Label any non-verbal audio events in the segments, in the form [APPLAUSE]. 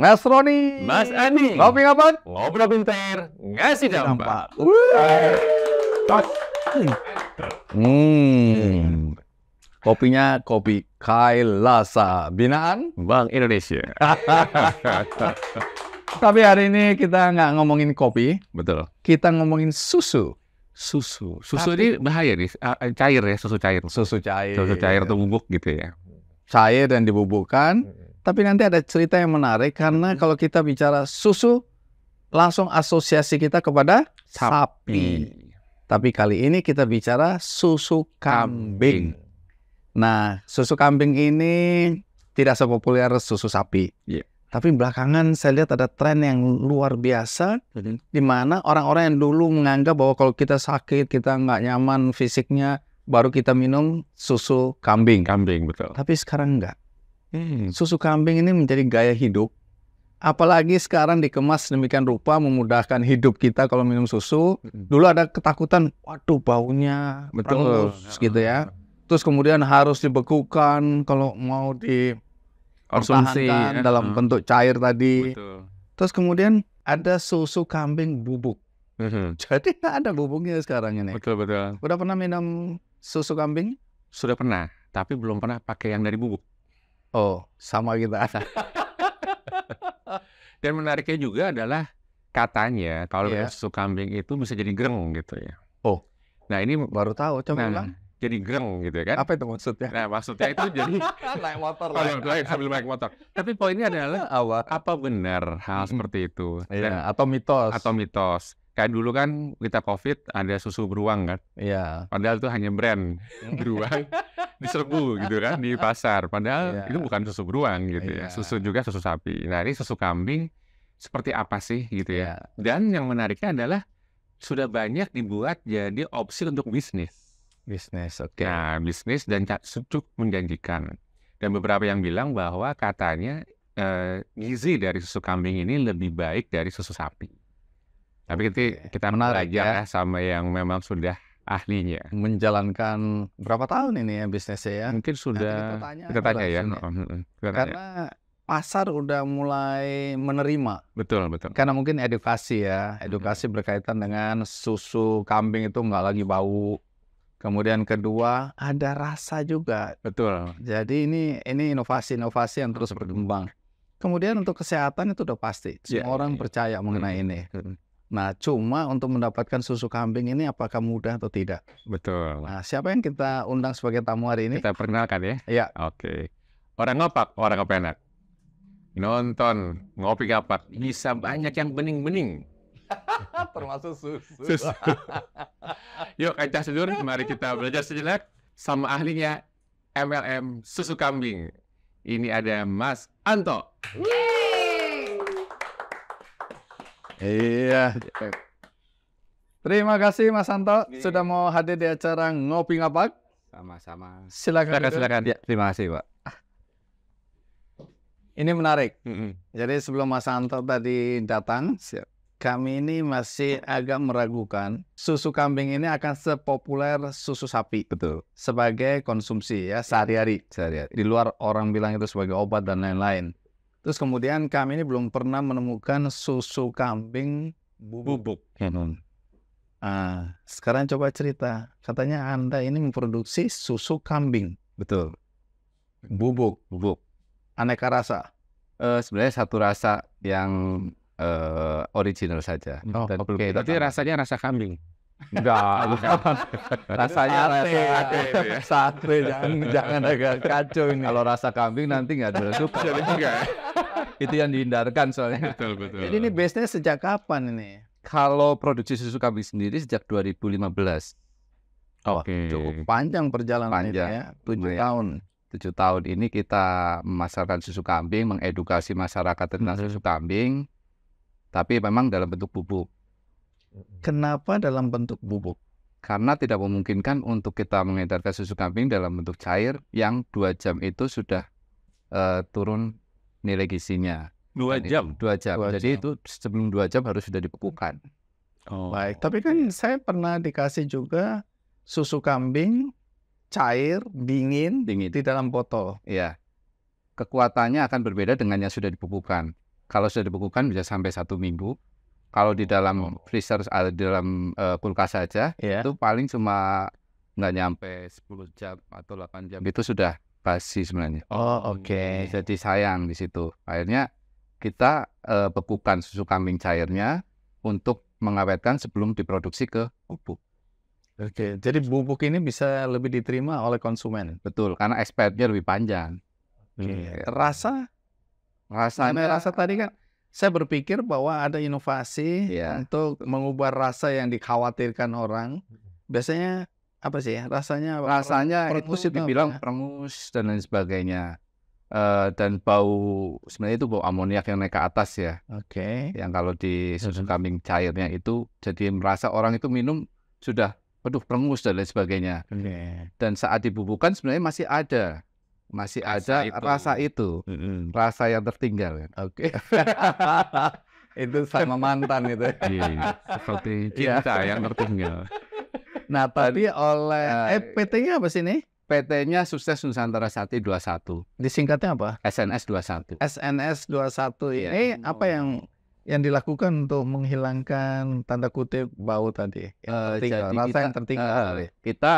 Mas Roni. Mas Ani. Ngopi apa? Ngobrol pintar, ngasih dampak. Hmm. Kopinya kopi Kailasa, binaan Bank Indonesia. [LAUGHS] Tapi hari ini kita nggak ngomongin kopi. Betul. Kita ngomongin susu. Susu. Susu Tapi, ini bahaya nih, ah, eh, cair ya, susu cair. Susu cair. Susu cair tuh bubuk gitu ya. Cair dan dibubukkan. Hmm. Tapi nanti ada cerita yang menarik karena kalau kita bicara susu langsung asosiasi kita kepada sapi. sapi. Tapi kali ini kita bicara susu kambing. Nah, susu kambing ini tidak sepopuler susu sapi. Yeah. Tapi belakangan saya lihat ada tren yang luar biasa, di mana orang-orang yang dulu menganggap bahwa kalau kita sakit, kita nggak nyaman fisiknya, baru kita minum susu kambing. Kambing betul. Tapi sekarang nggak. Hmm. Susu kambing ini menjadi gaya hidup. Apalagi sekarang dikemas demikian rupa memudahkan hidup kita kalau minum susu. Hmm. Dulu ada ketakutan, waduh baunya betul prangus, ya. gitu ya. Terus kemudian harus dibekukan kalau mau di konsumsi ya. dalam hmm. bentuk cair tadi. Betul. Terus kemudian ada susu kambing bubuk. Hmm. Jadi ada bubuknya sekarang ini. Betul betul. Udah pernah minum susu kambing? Sudah pernah, tapi belum pernah pakai yang dari bubuk. Oh, sama kita. Gitu. [LAUGHS] Dan menariknya juga adalah katanya kalau yeah. susu kambing itu bisa jadi gereng gitu ya. Oh. Nah, ini baru tahu coba nah, Jadi gereng gitu ya kan. Apa itu maksudnya? Nah, maksudnya itu jadi [LAUGHS] naik motor lah. Oh, naik sambil naik motor. Tapi poinnya adalah apa? Apa benar hal seperti itu? Iya, Dan, yeah, atau mitos? Atau mitos kayak dulu kan kita covid ada susu beruang kan iya padahal itu hanya brand [LAUGHS] beruang diserbu gitu kan di [LAUGHS] pasar padahal yeah. itu bukan susu beruang gitu yeah. ya iya. susu juga susu sapi nah ini susu kambing seperti apa sih gitu ya iya. dan yang menariknya adalah sudah banyak dibuat jadi opsi untuk bisnis bisnis oke okay. nah bisnis dan cukup menjanjikan dan beberapa yang bilang bahwa katanya eh, gizi dari susu kambing ini lebih baik dari susu sapi tapi nanti iya. kita menarik ya. ya sama yang memang sudah ahlinya. Menjalankan berapa tahun ini ya bisnisnya ya? Mungkin sudah kita tanya, kita tanya ya. Kita ya. oh, Karena pasar udah mulai menerima. Betul, betul. Karena mungkin edukasi ya, edukasi hmm. berkaitan dengan susu kambing itu nggak lagi bau. Kemudian kedua ada rasa juga. Betul. Jadi ini ini inovasi-inovasi yang terus berkembang. Kemudian untuk kesehatan itu udah pasti. Iya, Semua yeah, orang yeah. percaya mengenai hmm. ini. Hmm. Nah, cuma untuk mendapatkan susu kambing ini apakah mudah atau tidak? Betul. Nah, siapa yang kita undang sebagai tamu hari ini? Kita perkenalkan ya. Iya. Oke. Orang ngopak, orang kepenak. Nonton, ngopi kapak. Bisa banyak yang bening-bening. [LAUGHS] Termasuk susu. susu. [LAUGHS] Yuk, kita sedur, mari kita belajar sejenak sama ahlinya MLM Susu Kambing. Ini ada Mas Anto. Yeay! Iya. Terima kasih Mas Santo sudah mau hadir di acara Ngopi Ngapak. Sama-sama. Silakan silakan, silakan. Ya, terima kasih, Pak. Ini menarik. Mm -hmm. Jadi sebelum Mas Santo tadi datang, Siap. kami ini masih agak meragukan susu kambing ini akan sepopuler susu sapi. Betul. Sebagai konsumsi ya sehari-hari. Sehari-hari. Di luar orang bilang itu sebagai obat dan lain-lain. Terus kemudian kami ini belum pernah menemukan susu kambing bubuk. bubuk. Ya, ah, sekarang coba cerita. Katanya Anda ini memproduksi susu kambing. Betul. Bubuk. Bubuk. Aneka rasa. Uh, sebenarnya satu rasa yang uh, original saja. Oh, Dan okay. Tapi kambing. rasanya rasa kambing. Enggak, [LAUGHS] bukan. rasanya sate, sate, sate, jangan jangan agak kacau ini. Kalau rasa kambing nanti nggak ada suka itu yang dihindarkan soalnya. [LAUGHS] Betul, betul. Jadi ini base sejak kapan ini? Kalau produksi susu kambing sendiri sejak 2015. Oh, Oke. cukup panjang perjalanan panjang. ya, 7 iya. tahun. 7 tahun ini kita memasarkan susu kambing, mengedukasi masyarakat tentang hmm. susu kambing, tapi memang dalam bentuk bubuk. Kenapa dalam bentuk bubuk? karena tidak memungkinkan untuk kita mengedarkan susu kambing dalam bentuk cair yang dua jam itu sudah uh, turun nilai gisinya Dua jam. Dua jam. jam Jadi itu sebelum dua jam harus sudah dibekukan. Oh. Baik. Tapi kan iya. saya pernah dikasih juga susu kambing cair dingin, dingin. di dalam botol. Ya. Kekuatannya akan berbeda dengan yang sudah dibekukan. Kalau sudah dibekukan bisa sampai satu minggu. Kalau di dalam oh. freezer atau eh, di dalam uh, kulkas saja yeah. itu paling cuma nggak nyampe 10 jam atau 8 jam itu sudah basi sebenarnya. Oh oke. Okay. Jadi sayang di situ. Akhirnya kita uh, bekukan susu kambing cairnya untuk mengawetkan sebelum diproduksi ke pupuk. Oke, okay. jadi pupuk ini bisa lebih diterima oleh konsumen. Betul, karena expirednya lebih panjang. Okay. Iya. Rasa, Rasa. karena rasa tadi kan saya berpikir bahwa ada inovasi yeah. untuk mengubah rasa yang dikhawatirkan orang. Biasanya apa sih ya? rasanya rasanya itu itu dibilang apa? Ya? permus dan lain sebagainya uh, dan bau sebenarnya itu bau amoniak yang naik ke atas ya oke okay. yang kalau di susu kambing cairnya itu jadi merasa orang itu minum sudah aduh permus dan lain sebagainya okay. dan saat dibubuhkan sebenarnya masih ada masih rasa ada itu. rasa itu mm-hmm. rasa yang tertinggal kan. oke okay. [LAUGHS] itu sama mantan itu iya, iya. seperti iya. cinta yang tertinggal Nah, tadi oleh ya, eh, PT-nya apa sih ini? PT-nya Sukses Nusantara Sati 21. Disingkatnya apa? SNS 21. SNS 21. Ini yeah. apa yang yang dilakukan untuk menghilangkan tanda kutip bau tadi? Yang uh, tertinggal, rasa kita, yang tertinggal. Uh, kita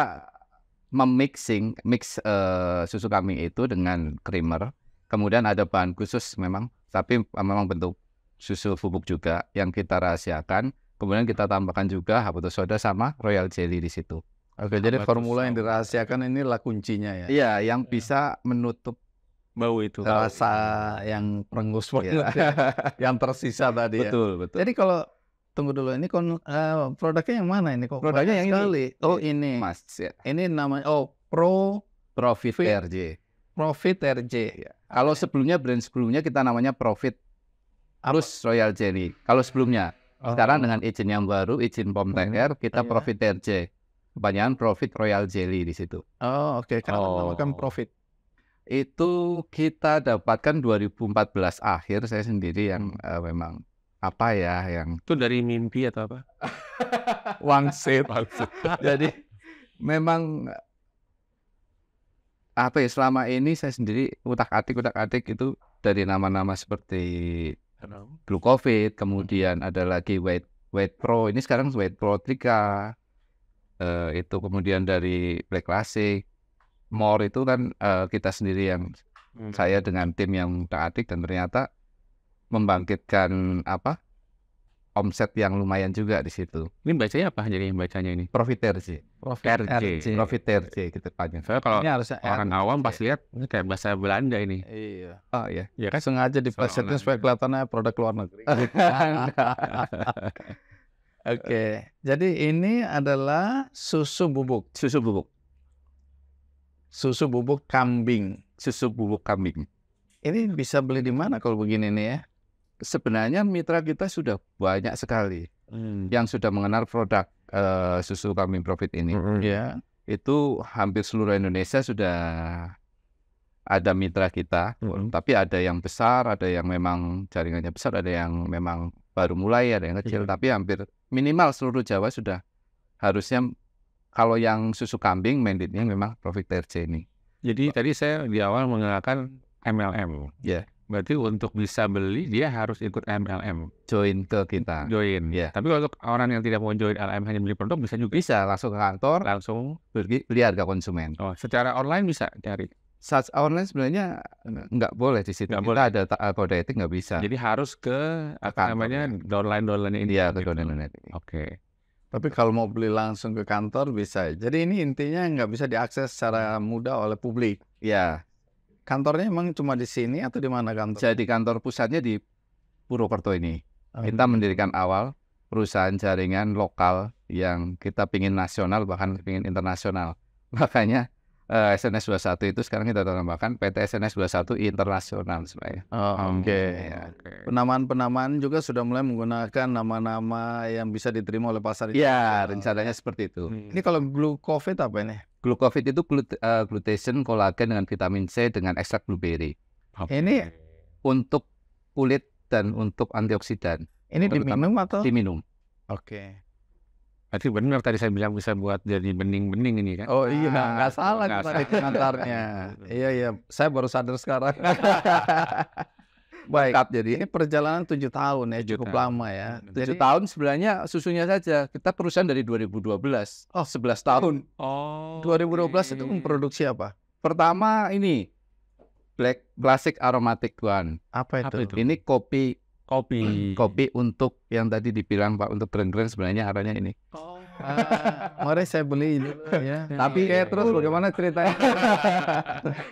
memixing mix uh, susu kami itu dengan creamer. Kemudian ada bahan khusus memang, tapi memang bentuk susu bubuk juga yang kita rahasiakan Kemudian kita tambahkan juga habuto soda sama royal jelly di situ. Oke, okay, jadi formula soda. yang dirahasiakan ini inilah kuncinya ya. Iya, yang ya. bisa menutup bau itu rasa iya. yang perengus ya. [LAUGHS] yang tersisa tadi ya. betul betul jadi kalau tunggu dulu ini kon uh, produknya yang mana ini kok produknya yang sekali. Oh, ini oh ini mas ya. ini namanya oh pro profit Fit. rj profit rj ya. kalau sebelumnya brand sebelumnya kita namanya profit Arus royal jelly kalau sebelumnya sekarang dengan izin yang baru, izin POM hmm, TR, kita iya. profit RC. Kebanyakan profit Royal Jelly di situ. Oh, oke. Okay. Karena oh. kan profit. Itu kita dapatkan 2014 akhir saya sendiri yang hmm. uh, memang apa ya yang itu dari mimpi atau apa? [LAUGHS] Wangsit. Wangsit. [LAUGHS] Jadi memang apa ya selama ini saya sendiri utak atik utak atik itu dari nama-nama seperti Blue Covid, kemudian ada lagi White White Pro. Ini sekarang White Pro Trika. Uh, eh, itu kemudian dari Black Classic, More itu kan uh, kita sendiri yang hmm. saya dengan tim yang taatik dan ternyata membangkitkan apa omset yang lumayan juga di situ. Ini bacanya apa jadi yang bacanya ini? profiter sih. Profiter RC. Profiter Profit kita panjang. Soalnya kalau ini harus orang awam pas lihat ini kayak bahasa Belanda ini. Iya. Oh iya. Ya kan sengaja diplesetin supaya kelihatannya produk luar negeri. [LAUGHS] Gitu kan? [LAUGHS] Oke, okay. jadi ini adalah susu bubuk. Susu bubuk. Susu bubuk kambing. Susu bubuk kambing. Ini bisa beli di mana kalau begini nih ya? sebenarnya mitra kita sudah banyak sekali hmm. yang sudah mengenal produk uh, susu kambing profit ini. Hmm. Ya, itu hampir seluruh Indonesia sudah ada mitra kita, hmm tapi ada yang besar, ada yang memang jaringannya besar, ada yang memang baru mulai, ada yang kecil, -hmm. tapi hampir minimal seluruh Jawa sudah harusnya kalau yang susu kambing mandatnya memang Profit TRC ini. Jadi tadi saya di awal mengenalkan MLM. Ya. Yeah. Berarti untuk bisa beli dia harus ikut MLM. Join ke kita. Join. ya Tapi kalau untuk orang yang tidak mau join MLM hanya beli produk bisa juga. Bisa langsung ke kantor. Langsung pergi beli harga konsumen. Oh, secara online bisa cari. Search online sebenarnya nggak boleh di situ. Nggak kita ada eh, kode etik nggak bisa. Jadi harus ke apa namanya iya. downline downline ini. ya ke gitu. downline Oke. Okay. Tapi kalau mau beli langsung ke kantor bisa. Jadi ini intinya nggak bisa diakses secara mudah oleh publik. Ya. Kantornya emang cuma di sini atau di mana kantor? Jadi kantor pusatnya di Purwokerto ini. Okay. Oh, kita iya. mendirikan awal perusahaan jaringan lokal yang kita pingin nasional bahkan pingin internasional. [LAUGHS] Makanya uh, SNS 21 itu sekarang kita tambahkan PT SNS 21 internasional sebenarnya. Oh, Oke. Okay. Ya. Okay. Penamaan-penamaan juga sudah mulai menggunakan nama-nama yang bisa diterima oleh pasar. Iya, rencananya seperti itu. Hmm. Ini kalau Blue COVID apa ini? Glucofit itu glut, uh, glutation, kolagen dengan vitamin C dengan ekstrak blueberry. Okay. Ini untuk kulit dan untuk antioksidan. Ini diminum atau? Diminum. Oke. Okay. Berarti benar tadi saya bilang bisa buat jadi bening-bening ini kan? Oh iya, nah, nggak salah kemarin pengantarnya. [LAUGHS] iya iya, saya baru sadar sekarang. [LAUGHS] Baik. Cut, jadi ini perjalanan tujuh tahun ya, cukup tahun. Iya. lama ya. Tujuh tahun sebenarnya susunya saja. Kita perusahaan dari 2012. Oh, 11 tahun. Oh. 2012 okay. itu memproduksi apa? Pertama ini Black Classic Aromatic One. Apa itu? Apa itu? Ini kopi kopi kopi untuk yang tadi dibilang Pak untuk brand-brand sebenarnya arahnya ini. Oh. Mari saya beli dulu iya. ya. Iya. Tapi iya. kayak terus bagaimana ceritanya?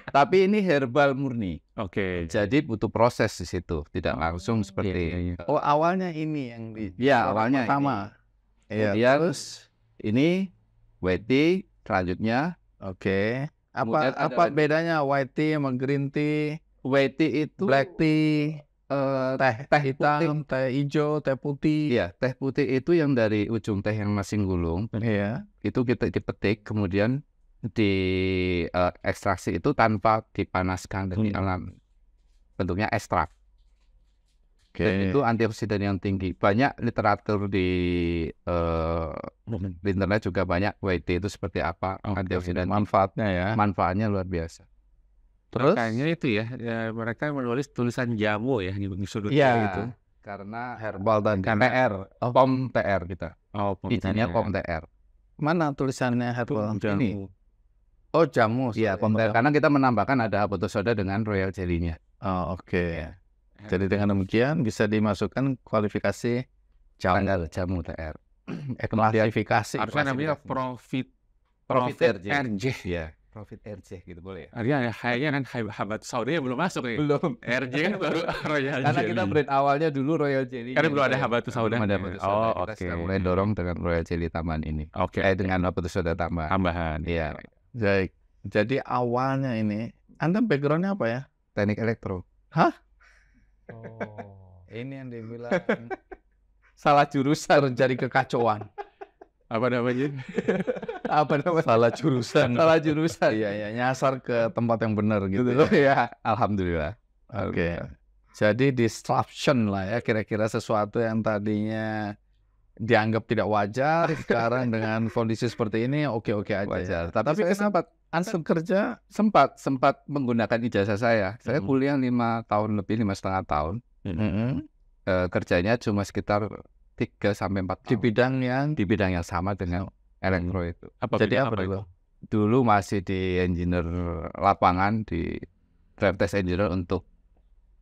[LAUGHS] Tapi ini herbal murni. Oke. Okay. Jadi butuh proses di situ, tidak langsung seperti. Yeah, Oh awalnya ini yang di. Ya awalnya. sama. Iya. Terus ini white tea, selanjutnya. Oke. Okay. Apa apa bedanya white tea sama green tea? White tea itu black tea Eh, teh teh hitam, putih. teh hijau, teh putih. Iya, teh putih itu yang dari ujung teh yang masih gulung. Iya. Itu kita dipetik kemudian di uh, ekstraksi itu tanpa dipanaskan dari hmm. alam. Bentuknya ekstrak. Okay. Dan itu antioksidan yang tinggi. Banyak literatur di uh, internet juga banyak WT itu seperti apa okay. antioksidan. Manfaatnya ya. Manfaatnya luar biasa. Terus? Makanya itu ya, ya mereka menulis tulisan jamu ya di sudutnya ya, gitu. Karena herbal dan Karena TR, oh. POM TR kita. Gitu. Oh, POM Isinya iya. POM TR. Mana tulisannya herbal Tuh, jamu. ini? Oh, jamu. Iya, POM TR. Karena kita menambahkan ada putus soda dengan royal jelly-nya. Oh, oke. Okay. Ya. Jadi dengan demikian bisa dimasukkan kualifikasi jamu. Tanggal jamu TR. Eh, [CLEARS THROAT] kualifikasi. Harusnya namanya profit Profit RJ. RJ. Ya. Profit RC ya, gitu boleh ya? Artinya ya, kayaknya kan habat Saudi belum masuk nih. Ya? Belum. RJ kan baru [LAUGHS] Royal Jelly. Karena kita brand awalnya dulu Royal Jelly. Karena belum ada habat Saudi. Belum ada Saudi. Oh, oke. Okay. Kita mulai dorong dengan Royal Jelly taman ini. Oke. Okay. Eh, dengan habat Saudi tambahan. Tambahan. Iya. Baik. Iya, iya. Jadi awalnya ini, Anda backgroundnya apa ya? Teknik elektro. Hah? Oh, [LAUGHS] ini yang dibilang [LAUGHS] salah jurusan jadi kekacauan apa namanya? [LAUGHS] apa namanya? Salah jurusan. Salah jurusan. Iya, iya nyasar ke tempat yang benar gitu. Betul, ya. Iya. Alhamdulillah. Oke. Okay. Jadi disruption lah ya kira-kira sesuatu yang tadinya dianggap tidak wajar [LAUGHS] sekarang dengan kondisi seperti ini oke-oke aja. Ya. Wajar. Ya. Tapi, Tapi saya sempat ansur kerja sempat sempat menggunakan ijazah saya. Saya mm-hmm. kuliah lima tahun lebih lima setengah tahun. Mm -hmm. kerjanya cuma sekitar tiga sampai empat Di bidang yang di bidang yang sama dengan elektro hmm. itu. Apa Jadi apa, apa dulu? Itu? Dulu masih di engineer lapangan di drive test engineer untuk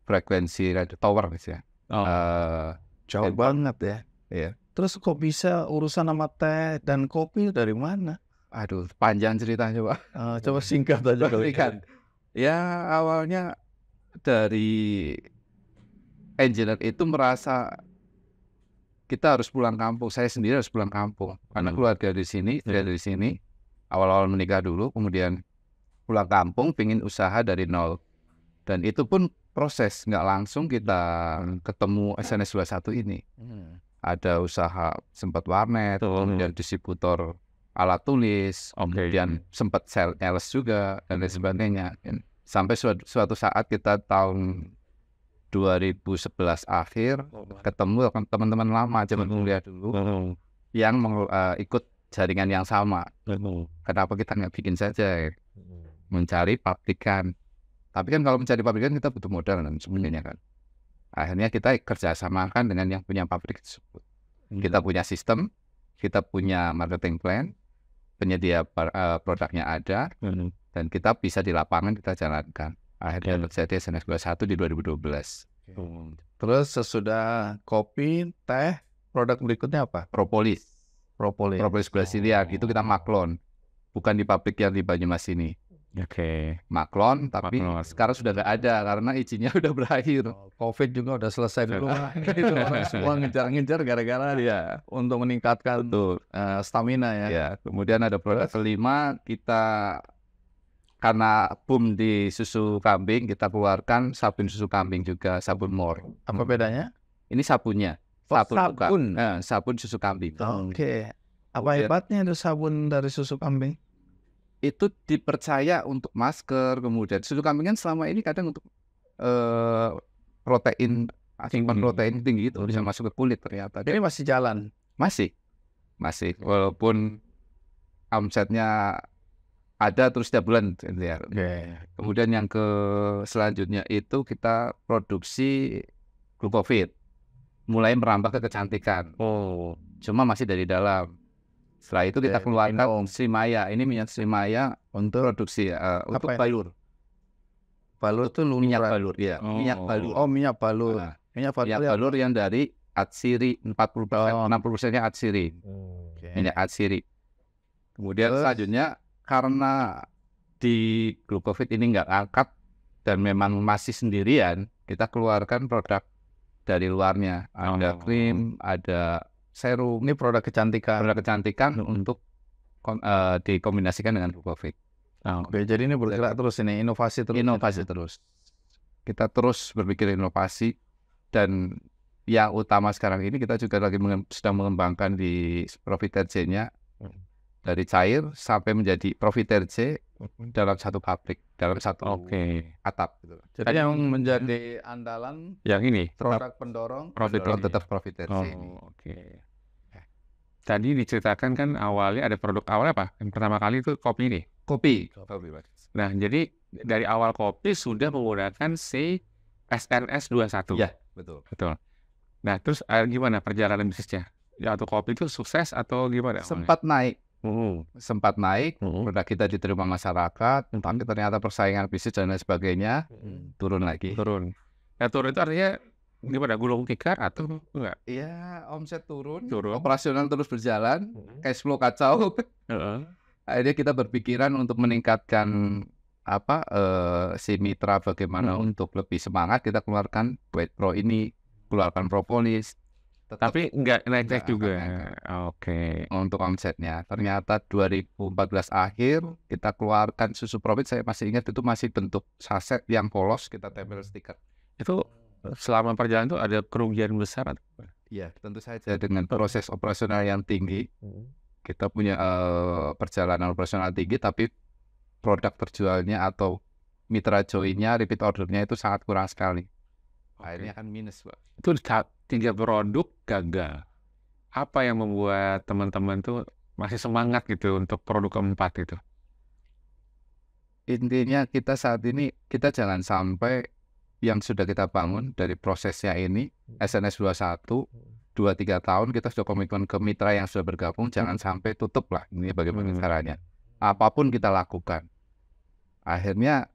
frekuensi radio tower misalnya. ya. Oh. Uh, jauh banget ya. Iya. Terus kok bisa urusan sama teh dan kopi dari mana? Aduh, panjang ceritanya, Pak. Uh, coba singkat aja kali. Ya, awalnya dari engineer itu merasa kita harus pulang kampung. Saya sendiri harus pulang kampung karena hmm. keluarga di sini, yeah. dari sini. Awal-awal menikah dulu, kemudian pulang kampung, pingin usaha dari nol. Dan itu pun proses, nggak langsung kita hmm. ketemu SNS 21 ini. Hmm. Ada usaha sempat warnet, Tuh. kemudian iya. distributor alat tulis, okay. kemudian sempat sales juga dan lain sebagainya. Sampai suatu saat kita tahun 2011 akhir oh, ketemu teman-teman lama zaman mm kuliah dulu mm -hmm. yang uh, ikut jaringan yang sama. Mm Kenapa kita nggak bikin saja? Hmm. Mencari pabrikan. Tapi kan kalau mencari pabrikan kita butuh modal kan sebenarnya kan. Akhirnya kita kerjasamakan dengan yang punya pabrik tersebut. Kita hmm. punya sistem, kita punya marketing plan, penyedia eh, produknya ada, hmm. dan kita bisa di lapangan kita jalankan. Akhirnya okay. Iya. saya tes SNS 21 di 2012. Okay. Hmm. Terus sesudah kopi, teh, produk berikutnya apa? Propolis. Propolis. Propolis Brasilia oh. itu kita maklon. Bukan di pabrik yang di Banyumas ini. Oke. Okay. Maklon, tapi Maklon. sekarang sudah nggak ada karena izinnya [LAUGHS] udah berakhir. Oh, Covid juga udah selesai dulu. [LAUGHS] itu orang semua [LAUGHS] ngejar-ngejar gara-gara dia untuk meningkatkan Betul. Eh, stamina ya. ya. Kemudian ada produk kelima kita karena boom di susu kambing kita keluarkan sabun susu kambing juga sabun mor. Apa hmm. bedanya? Ini sabunnya. Oh, sabun. Oh, sabun. Eh, sabun susu kambing. Oke. Okay. Apa hebatnya itu sabun dari susu kambing? Itu dipercaya untuk masker kemudian susu kambing kan selama ini kadang untuk eh, protein tinggi. Hmm. protein tinggi itu bisa hmm. masuk ke kulit ternyata. Ini masih jalan. Masih. Masih walaupun omsetnya ada terus setiap bulan ya. Okay. Kemudian yang ke selanjutnya itu kita produksi glukovid mulai merambah ke kecantikan. Oh. Cuma masih dari dalam. Setelah itu kita keluarkan Sri Maya. Ini minyak Maya untuk produksi uh, untuk ya? balur. Balur itu minyak balur ya. Oh. Minyak balur. Oh, minyak balur. Nah, minyak balur, minyak ya, balur yang dari atsiri 40 persen, oh. 60 persennya atsiri. Okay. Minyak atsiri. Kemudian Terus. selanjutnya karena di Glue Covid ini nggak angkat dan memang masih sendirian, kita keluarkan produk dari luarnya. Ada oh. krim, ada serum. Ini produk kecantikan. Produk kecantikan hmm. untuk uh, dikombinasikan dengan Glue Covid. Oh, Oke, jadi ini bergerak terus ini inovasi terus. Inovasi ini. Ya? terus. Kita terus berpikir inovasi dan yang utama sekarang ini kita juga lagi mengemb sedang mengembangkan di profitensinya dari cair sampai menjadi profiterce dalam satu pabrik dalam satu okay. atap gitu. Jadi kan yang menjadi hmm. andalan yang ini produk pendorong profit pendorong tetap profiterje. Oh, Oke. Okay. Ya. Tadi diceritakan kan awalnya ada produk awalnya apa? Yang pertama kali itu kopi ini. Kopi. kopi. Nah, jadi dari awal kopi sudah menggunakan si SRS 21. Ya, betul. Betul. Nah, terus eh, gimana perjalanan bisnisnya? Ya, atau kopi itu sukses atau gimana? Sempat naik hmm. sempat naik, hmm. produk kita diterima masyarakat, hmm. tapi ternyata persaingan bisnis dan lain sebagainya hmm. turun lagi. Turun. Ya turun itu artinya pada gulung tikar atau enggak? Iya, omset turun, turun, operasional terus berjalan, hmm. cash flow kacau. Uh-huh. [LAUGHS] Akhirnya kita berpikiran untuk meningkatkan apa uh, si mitra bagaimana hmm. untuk lebih semangat kita keluarkan White Pro ini, keluarkan propolis, Tetap Tapi nggak naik-naik juga. Ya? Oke. Okay. Untuk omsetnya. Ternyata 2014 akhir kita keluarkan susu profit. Saya masih ingat itu masih bentuk saset yang polos kita tempel stiker. Itu eh, selama perjalanan itu ada kerugian besar Iya, tentu saja dengan proses operasional yang tinggi. Hmm. Kita punya uh, perjalanan operasional tinggi tapi produk terjualnya atau mitra joinnya, repeat ordernya itu sangat kurang sekali. Akhirnya nah, kan minus, Pak. Itu tiga produk gagal. Apa yang membuat teman-teman tuh masih semangat gitu untuk produk keempat itu? Intinya kita saat ini kita jangan sampai yang sudah kita bangun dari prosesnya ini SNS 21 dua tiga tahun kita sudah komitmen ke mitra yang sudah bergabung jangan sampai tutup lah ini bagaimana hmm. caranya apapun kita lakukan akhirnya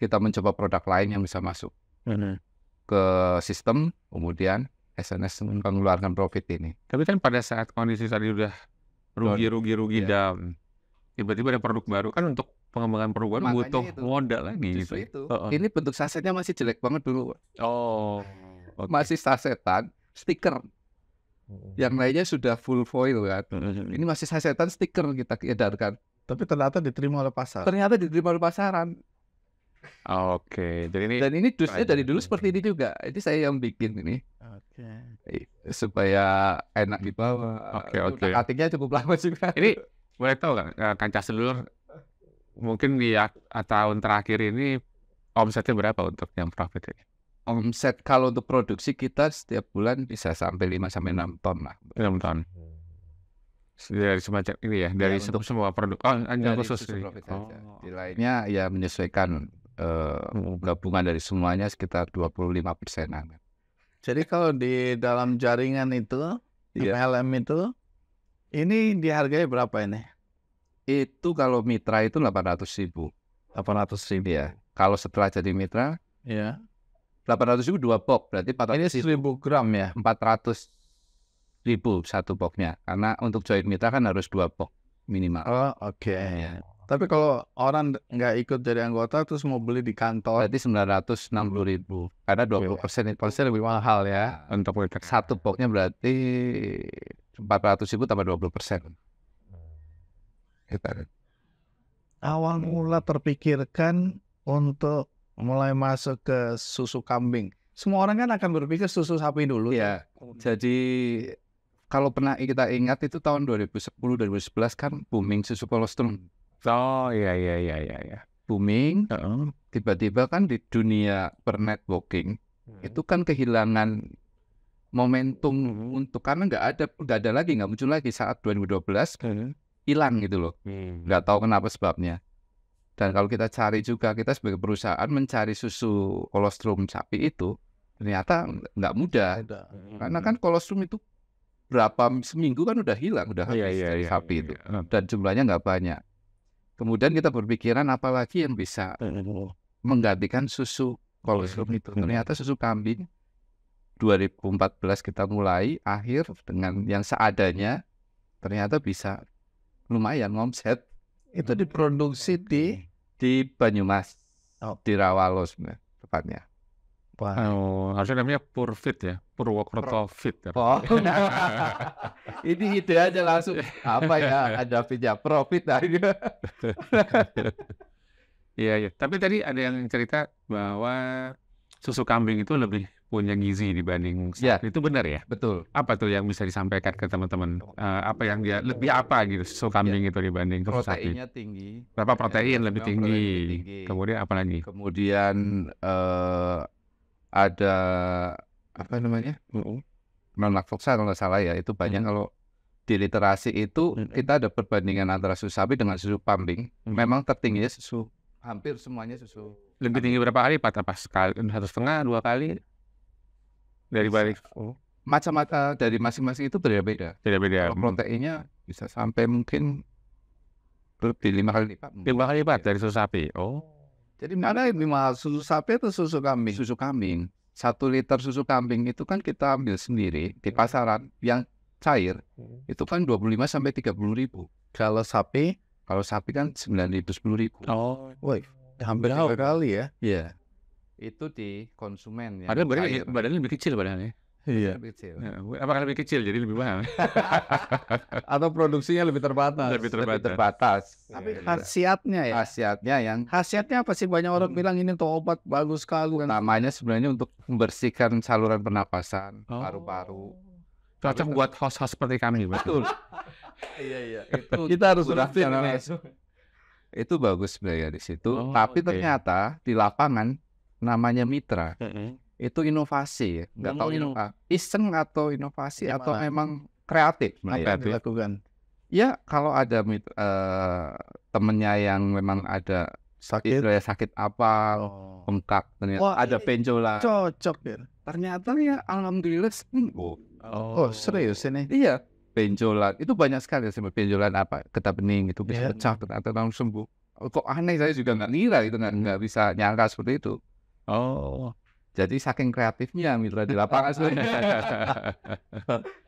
kita mencoba produk lain yang bisa masuk hmm. ke sistem kemudian SNS mengeluarkan profit ini. Tapi kan pada saat kondisi tadi udah rugi rugi rugi yeah. down, tiba-tiba ada produk baru kan untuk pengembangan produk baru butuh itu. modal lagi gitu. Ya. Itu. Uh -uh. Ini bentuk sasetnya masih jelek banget dulu. Oh. Okay. Masih sasetan stiker. Hmm. Yang lainnya sudah full foil kan. Hmm. Ini masih sasetan stiker kita edarkan. Tapi ternyata diterima oleh pasar. Ternyata diterima oleh pasaran. Oke, okay. dan ini dan ini dusnya dari dulu seperti ini juga. Ini saya yang bikin ini. Okay. Supaya enak dibawa. Oke okay, oke. Okay. cukup lama juga. Ini boleh tahu nggak eh, kancah seluruh mungkin di eh, tahun terakhir ini omsetnya berapa untuk yang profit ini? Omset kalau untuk produksi kita setiap bulan bisa sampai 5 sampai enam ton lah. Enam ton. Dari semacam ini ya, dari ya, untuk semua produk. Oh, hanya khusus. Oh. Di lainnya ya menyesuaikan eh, gabungan dari semuanya sekitar 25 persenan. Jadi kalau di dalam jaringan itu, yeah. MLM itu, ini dihargai berapa ini? Itu kalau mitra itu 800 ribu. 800 ribu. Ya. Kalau setelah jadi mitra, ya. 800 ribu dua box, berarti 400 ini 1000 gram ya? 400 ribu satu boxnya. Karena untuk join mitra kan harus dua box minimal. Oh, oke. Okay. Iya. Yeah. Tapi kalau orang nggak ikut jadi anggota terus mau beli di kantor. Berarti puluh ribu. Karena dua puluh iya. persen itu persen lebih mahal ya. Untuk iya. satu poknya berarti empat ratus ribu tambah dua puluh persen. Gitu kan. Awal mula terpikirkan untuk mulai masuk ke susu kambing. Semua orang kan akan berpikir susu sapi dulu. Ya. Iya. Jadi kalau pernah kita ingat itu tahun 2010 2011 kan booming susu kolostrum Oh iya iya iya iya ya. Booming, heeh. tiba-tiba kan di dunia per bernetworking hmm. itu kan kehilangan momentum hmm. untuk karena nggak ada nggak ada lagi nggak muncul lagi saat 2012 hmm. hilang gitu loh. Nggak tahu kenapa sebabnya. Dan kalau kita cari juga kita sebagai perusahaan mencari susu kolostrum sapi itu ternyata nggak mudah. Karena kan kolostrum itu berapa seminggu kan udah hilang, udah iya, habis iya, dari iya, sapi itu. Dan jumlahnya nggak banyak. Kemudian kita berpikiran apalagi yang bisa menggantikan susu kolostrum itu. Ternyata susu kambing 2014 kita mulai akhir dengan yang seadanya ternyata bisa lumayan omset. Itu diproduksi di di Banyumas oh. di Rawalos tepatnya. Wah. Oh, harusnya namanya Purfit ya. Purwokerto fit ya. Oh, nah. [LAUGHS] ini ide aja langsung apa ya ada pijak profit aja. Iya iya. Tapi tadi ada yang cerita bahwa susu kambing itu lebih punya gizi dibanding ya. itu benar ya? Betul. Apa tuh yang bisa disampaikan ke teman-teman? Uh, apa yang dia lebih apa gitu susu iya. kambing ya. itu dibanding susu proteinnya tinggi. Berapa protein ya, lebih, tinggi. tinggi. Kemudian apa lagi? Kemudian uh, ada apa namanya mm-hmm. non kalau nggak salah ya itu banyak mm-hmm. kalau di literasi itu mm-hmm. kita ada perbandingan antara susu sapi dengan susu kambing mm-hmm. memang tertingginya susu hampir semuanya susu lebih tinggi berapa kali pak apa sekali satu setengah dua kali dari balik oh. macam-macam eh, dari masing-masing itu berbeda-beda beda-beda kalau mm. proteinnya bisa sampai mungkin lebih lima kali lipat lima kali lipat iya. dari susu sapi oh jadi mana lima susu sapi atau susu kambing susu kambing satu liter susu kambing itu kan kita ambil sendiri di iya. pasaran yang cair hmm. itu kan 25 sampai 30 ribu kalau sapi kalau sapi kan 9 ribu 10 ribu oh woi hampir tiga kan kali ya iya yeah. itu di konsumen ya padahal badannya, badannya lebih kecil badannya Iya. Lebih kecil. Iya, apakah lebih kecil jadi lebih mahal? [LAUGHS] Atau produksinya lebih terbatas. Lebih terbatas. Lebih terbatas. Iya, tapi ya, khasiatnya ya. Khasiatnya yang khasiatnya apa sih banyak orang hmm. bilang ini tuh obat bagus sekali. Kan? Namanya sebenarnya untuk membersihkan saluran pernapasan, oh. paru-paru. Cocok buat host-host seperti kami, betul. [LAUGHS] iya iya. Itu kita harus sudah Itu bagus sebenarnya di situ, oh, tapi okay. ternyata di lapangan namanya mitra. Mm -hmm itu inovasi ya nggak tahu inovasi iseng atau inovasi Gimana? atau emang kreatif apa yang dilakukan ya kalau ada uh, temennya yang memang ada sakit ya sakit apa oh. bengkak ternyata Wah, ada benjolan cocok ya ternyata ya alhamdulillah sembuh hmm. oh, oh serius ini iya benjolan itu banyak sekali sebenarnya benjolan apa ketap bening itu bisa yeah. pecah ternyata langsung sembuh oh, kok aneh saya juga nggak ngira itu nggak nggak bisa nyangka seperti itu oh jadi saking kreatifnya mitra di lapangan sebenarnya.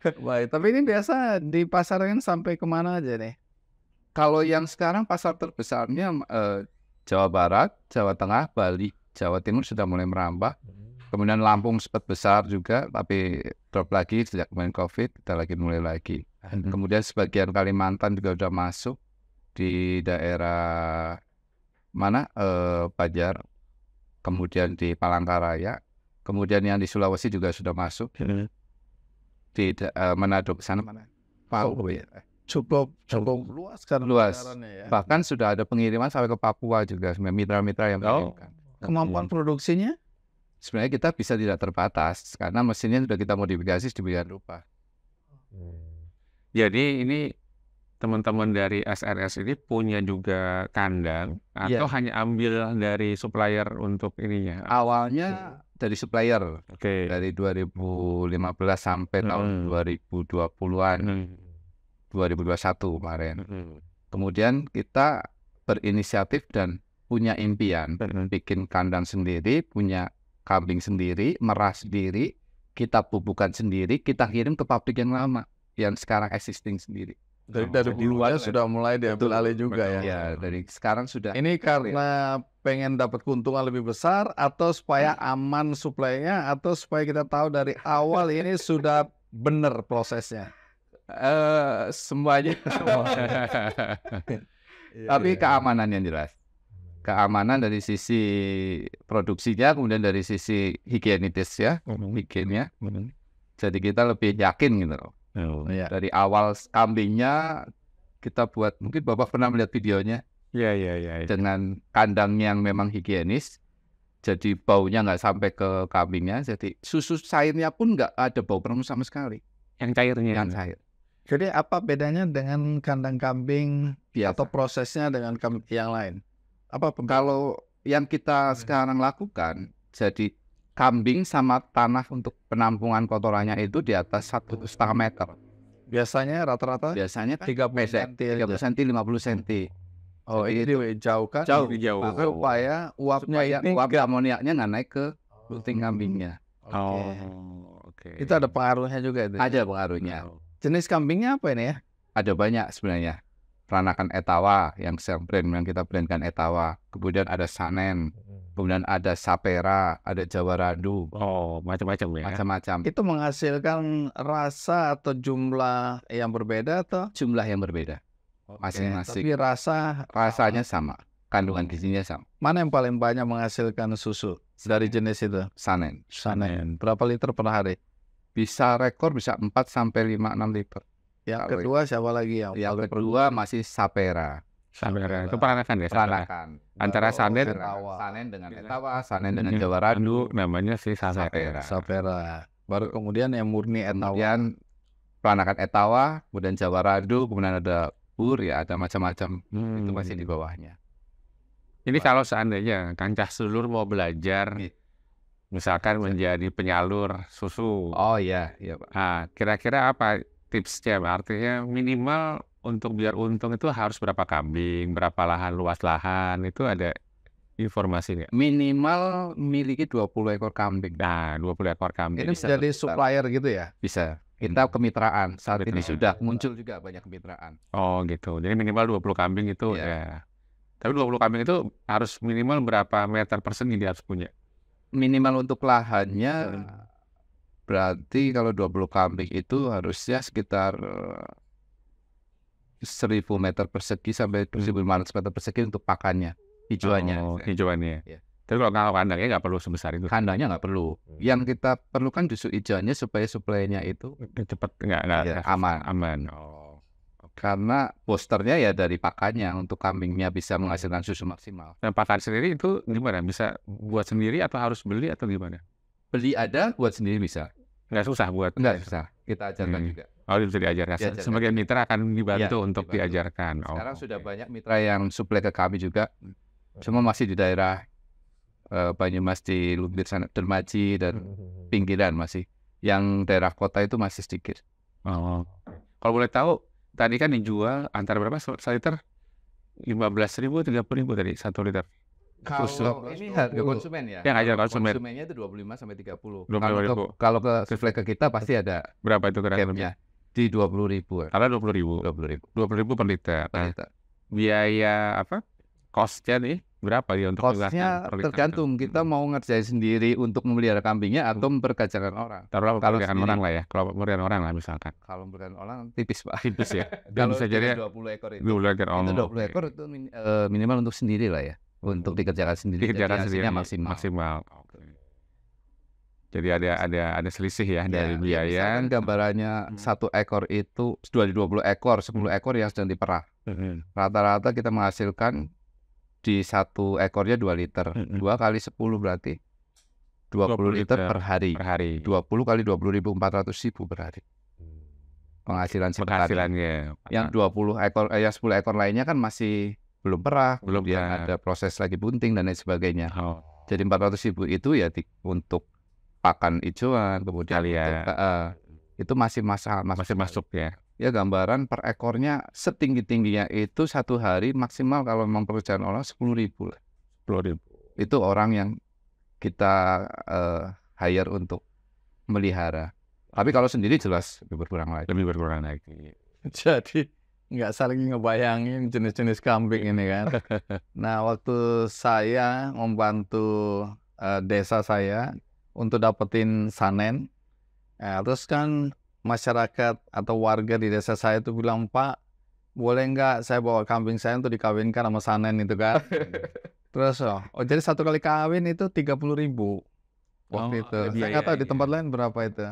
[LAUGHS] Baik, tapi ini biasa di pasar yang sampai kemana aja nih? Kalau yang sekarang pasar terbesarnya eh, Jawa Barat, Jawa Tengah, Bali, Jawa Timur sudah mulai merambah. Hmm. Kemudian Lampung sempat besar juga, tapi drop lagi sejak kemarin COVID, kita lagi mulai lagi. Hmm. Kemudian sebagian Kalimantan juga sudah masuk di daerah mana eh, Pajar, kemudian di Palangkaraya, kemudian yang di Sulawesi juga sudah masuk. Di uh, eh, Manado sana mana? Papua oh, iya. ya? Cukup cukup luas kan luas. Ya. Bahkan sudah ada pengiriman sampai ke Papua juga mitra-mitra yang oh. Kemampuan hmm. produksinya? Sebenarnya kita bisa tidak terbatas karena mesinnya sudah kita modifikasi sedemikian rupa. Hmm. Jadi ini teman-teman dari SRS ini punya juga kandang iya. atau yeah. hanya ambil dari supplier untuk ininya? Awalnya dari supplier. Oke. Okay. Dari 2015 sampai mm. tahun 2020-an. Mm. 2021 kemarin. Mm. Kemudian kita berinisiatif dan punya impian, mm. bikin kandang sendiri, punya kambing sendiri, meras sendiri, kita bubukan sendiri, kita kirim ke pabrik yang lama, yang sekarang existing sendiri dari nah, dari ya. sudah mulai diambil betul, alih juga betul. ya. Iya, dari sekarang sudah. Ini karena pengen dapat keuntungan lebih besar atau supaya hmm. aman suplainya atau supaya kita tahu dari awal ini sudah benar prosesnya. Eh uh, semuanya. [LAUGHS] Iya. Tapi keamanan yang jelas. Keamanan dari sisi produksinya kemudian dari sisi higienitis ya, hmm. higienya. Hmm. Jadi kita lebih yakin gitu loh Oh. yeah. Dari awal kambingnya kita buat mungkin Bapak pernah melihat videonya. Iya, iya iya iya. Dengan kandang yang memang higienis, jadi baunya nggak sampai ke kambingnya. Jadi susu cairnya pun nggak ada bau perang sama sekali. Yang cairnya. Yang ya? cair. Jadi apa bedanya dengan kandang kambing Biasa. atau prosesnya dengan yang lain? Apa kalau yang kita hmm. sekarang lakukan, jadi kambing sama tanah untuk penampungan kotorannya itu di atas satu setengah meter. Biasanya rata-rata? Biasanya tiga kan tiga puluh gitu. senti, lima puluh senti. Oh, ini kan? jauh, jauh. Maka upaya uapnya ya, uap amoniaknya nggak naik ke puting oh, kambingnya. Oh, oke. Okay. Itu ada pengaruhnya juga itu. Ya? Ada pengaruhnya. Oh. Jenis kambingnya apa ini ya? Ada banyak sebenarnya. Peranakan etawa yang sering brand yang kita brandkan etawa. Kemudian ada sanen, kemudian ada sapera, ada jawa randu. Oh, macam-macam ya. Macam-macam. Itu menghasilkan rasa atau jumlah yang berbeda atau jumlah yang berbeda. Masing-masing. Okay. Tapi rasa rasanya sama, kandungan gizinya sama. Mana yang paling banyak menghasilkan susu dari jenis itu? Sanen. Sanen. Berapa liter per hari? Bisa rekor bisa 4 sampai 5 6 liter. Yang kedua siapa lagi yang? Yang kedua masih sapera Sabara itu peranakan ya? Peranakan. Antara Sanen Sanen dengan Etawa, Sanen dengan iya. iya. Jawa Radu. Anu namanya si Sapera. Ya. Sapera. Baru kemudian yang murni Etawa. Kemudian peranakan Etawa, kemudian Jawa Radu, kemudian ada Bur ya, ada macam-macam. Hmm. Itu masih di bawahnya. Ini kalau seandainya kancah seluruh mau belajar misalkan menjadi penyalur susu. Oh iya, iya Pak. Nah, kira-kira apa tipsnya? Artinya minimal untuk biar untung itu harus berapa kambing, berapa lahan luas lahan itu ada informasinya. Minimal miliki 20 ekor kambing. Nah, 20 ekor kambing. Ini bisa jadi supplier gitu ya? Bisa. Kita hmm. kemitraan. Saat kemitraan. ini sudah muncul juga banyak kemitraan. Oh, gitu. Jadi minimal 20 kambing itu yeah. ya. Tapi 20 kambing itu harus minimal berapa meter persegi dia harus punya? Minimal untuk lahannya berarti kalau 20 kambing itu harusnya sekitar seribu meter persegi sampai seribu lima ratus meter persegi untuk pakannya hijauannya. Oh, iya. hijauannya. Ya. Tapi kalau kalau kandangnya nggak perlu sebesar itu. Kandangnya nggak perlu. Hmm. Yang kita perlukan justru hijauannya supaya suplainya itu cepat nggak nggak ya, aman. Aman. Oh. oh karena posternya ya dari pakannya untuk kambingnya bisa menghasilkan susu maksimal. Dan pakan sendiri itu gimana? Bisa buat sendiri atau harus beli atau gimana? Beli ada, buat sendiri bisa. Nggak susah buat. Nggak susah. Kita ajarkan hmm. juga. Oh, bisa diajarkan. Ya. diajarkan. Ya. Sebagai mitra akan dibantu ya, untuk dibantu. diajarkan. Oh, Sekarang okay. sudah banyak mitra yang suplai ke kami juga. Cuma masih di daerah uh, Banyumas di Lumbir sana Dermaji dan hmm, hmm, hmm. pinggiran masih. Yang daerah kota itu masih sedikit. Oh. Kalau boleh tahu, tadi kan dijual antara berapa satu liter? lima belas ribu tiga puluh ribu tadi satu liter kalau ini harga oh, konsumen ya yang harga konsumen konsumennya itu dua puluh lima sampai tiga puluh kalau ke kalau ke, ke kita pasti ada berapa itu kira-kira di dua puluh ribu. Karena dua puluh ribu. Dua puluh ribu. Dua puluh ribu per liter. Nah, biaya apa? Costnya nih berapa ya untuk costnya tergantung kita hmm. mau ngerjain sendiri untuk memelihara kambingnya atau hmm. memperkerjakan orang. Kalau memperkerjakan orang lah ya. Kalau memperkerjakan orang lah misalkan. Kalau memperkerjakan orang tipis pak. Tipis ya. [LAUGHS] kalau bisa jadi dua puluh ekor itu. Dua puluh ekor itu min, uh, minimal untuk sendiri lah ya. Untuk hmm. dikerjakan sendiri. Dikerjakan sendiri. Maksimal. Maksimal. Jadi ada ada ada selisih ya, ya dari biaya. Ya, gambarannya hmm. satu ekor itu dua puluh ekor, sepuluh hmm. ekor yang sedang diperah. Hmm. Rata-rata kita menghasilkan di satu ekornya dua liter. Dua kali sepuluh berarti dua puluh liter, liter per hari. Per hari. puluh kali dua puluh ribu empat ratus ribu per hari. Penghasilan sekitar. Penghasilannya. Yang dua puluh ekor, eh, yang sepuluh ekor lainnya kan masih belum perah, belum ya. ada proses lagi bunting dan lain sebagainya. Oh. Jadi ratus ribu itu ya di, untuk pakan ijoan kemudian ya, itu, uh, itu masih masa masih, masih masuk ya ya gambaran per ekornya setinggi tingginya itu satu hari maksimal kalau memang pekerjaan orang sepuluh ribu sepuluh ribu itu orang yang kita uh, hire untuk melihara tapi kalau sendiri jelas lebih berkurang lagi lebih berkurang lagi [LAUGHS] jadi nggak saling ngebayangin jenis-jenis kambing ini kan. [LAUGHS] nah waktu saya membantu uh, desa saya untuk dapetin sanen. Nah, terus kan masyarakat atau warga di desa saya itu bilang, Pak, boleh nggak saya bawa kambing saya untuk dikawinkan sama sanen itu kan? [LAUGHS] terus, oh, oh jadi satu kali kawin itu tiga puluh ribu waktu oh, itu. Saya nggak tahu di ya. tempat lain berapa itu.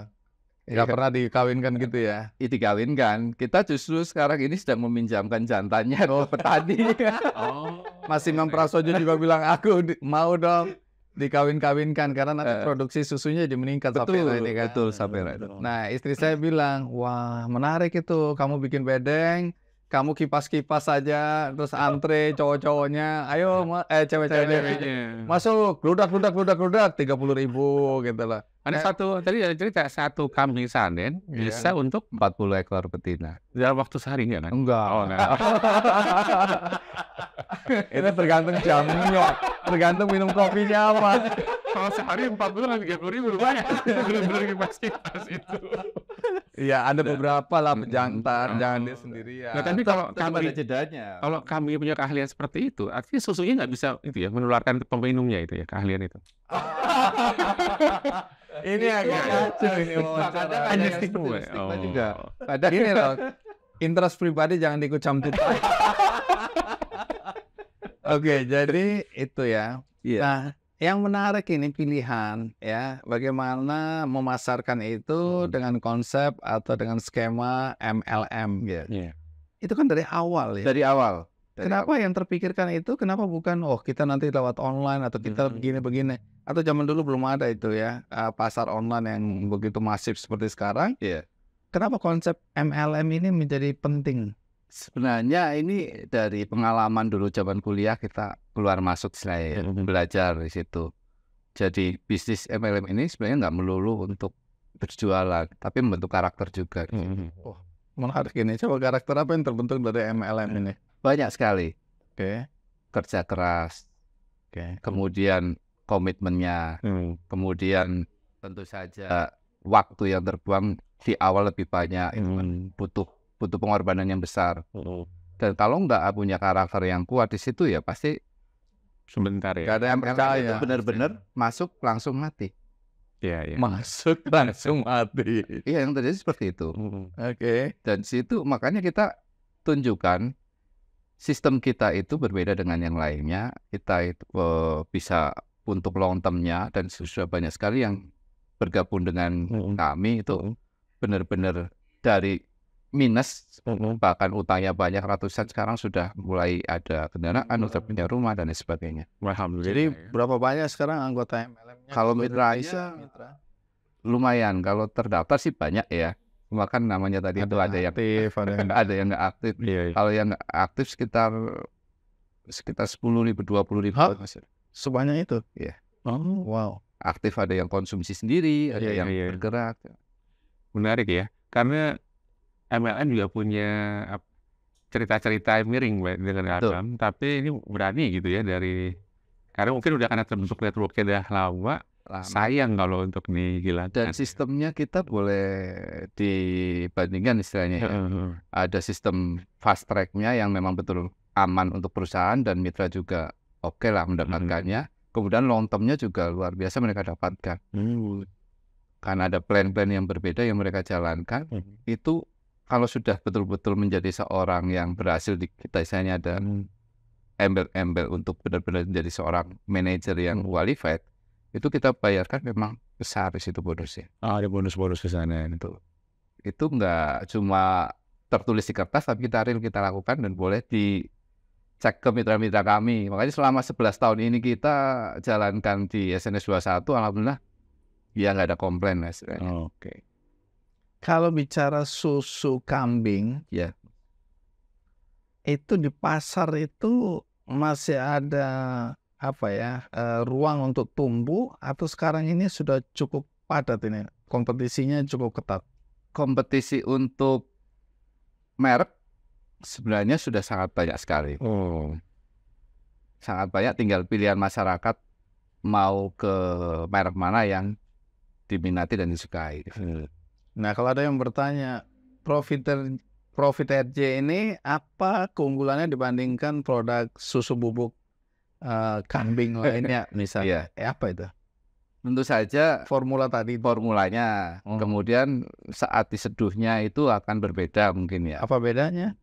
Ya, nggak ya, pernah dikawinkan gitu ya? Itu dikawinkan. Kita justru sekarang ini sedang meminjamkan jantannya oh. ke petani. [LAUGHS] oh. Masih iya, iya. Memprasojo juga bilang, aku mau dong dikawin-kawinkan karena nanti eh. produksi susunya jadi meningkat betul, Sapera ya ini kan. Betul, Sapera itu. Nah, istri saya bilang, "Wah, menarik itu. Kamu bikin bedeng, kamu kipas-kipas saja, terus antre cowok-cowoknya. Ayo eh cewek-ceweknya. Masuk, ludak ludak ludak ludak 30.000 ribu gitu lah. Ada eh, satu tadi ada cerita satu kambing sanen iya. bisa untuk 40 ekor betina dalam waktu sehari ya kan? Enggak. Oh, nah. [LAUGHS] Itu tergantung jamnya, tergantung minum kopinya apa. Kalau sehari empat puluh nanti tiga puluh ribu banyak. Benar-benar pasti pas itu. Iya, ada nah. beberapa lah hmm. jantan, oh. jangan dia sendirian. Nah, tapi kalau kami ada jedanya. Kalau kami punya keahlian seperti itu, artinya susunya nggak bisa itu ya menularkan ke peminumnya itu ya keahlian itu. [LAUGHS] ini agak iya, kacau iya. ini wawancara. Ada stigma, oh. juga. Ada ini loh, interest pribadi jangan ikut campur. [LAUGHS] Oke, okay, jadi itu ya. Yeah. Nah, yang menarik ini pilihan ya, bagaimana memasarkan itu hmm. dengan konsep atau dengan skema MLM gitu. Yeah. Itu kan dari awal ya. Dari awal. Dari kenapa yang terpikirkan itu kenapa bukan oh kita nanti lewat online atau kita hmm. begini-begini hmm. atau zaman dulu belum ada itu ya pasar online yang begitu masif seperti sekarang. Iya. Yeah. Kenapa konsep MLM ini menjadi penting? Sebenarnya ini dari pengalaman dulu zaman kuliah kita keluar masuk saya hmm. belajar di situ. Jadi bisnis MLM ini sebenarnya nggak melulu untuk berjualan, tapi membentuk karakter juga. Hmm. Oh, menarik ini. Coba karakter apa yang terbentuk dari MLM ini? banyak sekali. Oke. Okay. Kerja keras. Oke. Okay. Kemudian komitmennya. Hmm. Kemudian tentu saja waktu yang terbuang di awal lebih banyak kan. hmm. itu butuh butuh pengorbanan yang besar. Hmm. Dan kalau nggak punya karakter yang kuat di situ ya pasti sebentar ya. Karena yang percaya benar-benar masuk langsung mati. Ya, ya. Masuk [LAUGHS] langsung mati. Iya yang terjadi seperti itu. Hmm. Oke. Okay. Dan situ makanya kita tunjukkan sistem kita itu berbeda dengan yang lainnya. Kita itu eh, bisa untuk long termnya dan sudah banyak sekali yang bergabung dengan mm. kami itu benar-benar dari minus mm. bahkan utangnya banyak ratusan sekarang sudah mulai ada kendaraan sudah punya rumah dan sebagainya. Alhamdulillah. Jadi ya. berapa banyak sekarang anggota MLM? Kalau Mitra iya, Aisa lumayan kalau terdaftar sih banyak ya makan namanya tadi itu ada yang aktif, ada yang [LAUGHS] ada yang gak aktif. Iya, iya. Kalau yang aktif sekitar sekitar sepuluh ribu dua puluh ribu. masih. Sebanyak itu? Iya. Oh wow. Aktif ada yang konsumsi sendiri, ada iya, yang iya. iya. bergerak. Menarik ya, karena MLM juga punya cerita-cerita miring dengan Adam, tapi ini berani gitu ya dari karena mungkin udah karena terbentuk networknya udah lama, Lama. Sayang kalau untuk dihilangkan. Dan sistemnya kita boleh dibandingkan istilahnya ya. Ada sistem fast tracknya yang memang betul aman untuk perusahaan dan mitra juga oke okay lah mendapatkannya. Kemudian long termnya juga luar biasa mereka dapatkan. Hmm. Karena ada plan-plan yang berbeda yang mereka jalankan, hmm. itu kalau sudah betul-betul menjadi seorang yang berhasil di kita istilahnya ada hmm. embel-embel untuk benar-benar menjadi seorang manajer yang hmm. qualified, itu kita bayarkan memang besar di situ bonusnya. Ah, ada bonus-bonus ke sana itu. Itu nggak cuma tertulis di kertas, tapi kita real kita lakukan dan boleh dicek ke mitra-mitra kami. Makanya selama 11 tahun ini kita jalankan di SNS 21, alhamdulillah ya nggak ada komplain mas. Oke. Okay. Kalau bicara susu kambing, ya yeah. itu di pasar itu masih ada apa ya uh, ruang untuk tumbuh atau sekarang ini sudah cukup padat ini kompetisinya cukup ketat kompetisi untuk merek sebenarnya sudah sangat banyak sekali oh. sangat banyak tinggal pilihan masyarakat mau ke merek mana yang diminati dan disukai iya. nah kalau ada yang bertanya profiter Profit RJ ini apa keunggulannya dibandingkan produk susu bubuk uh, kambing lainnya [LAUGHS] misalnya yeah. eh, apa itu tentu saja formula tadi formulanya hmm. kemudian saat diseduhnya itu akan berbeda mungkin ya apa bedanya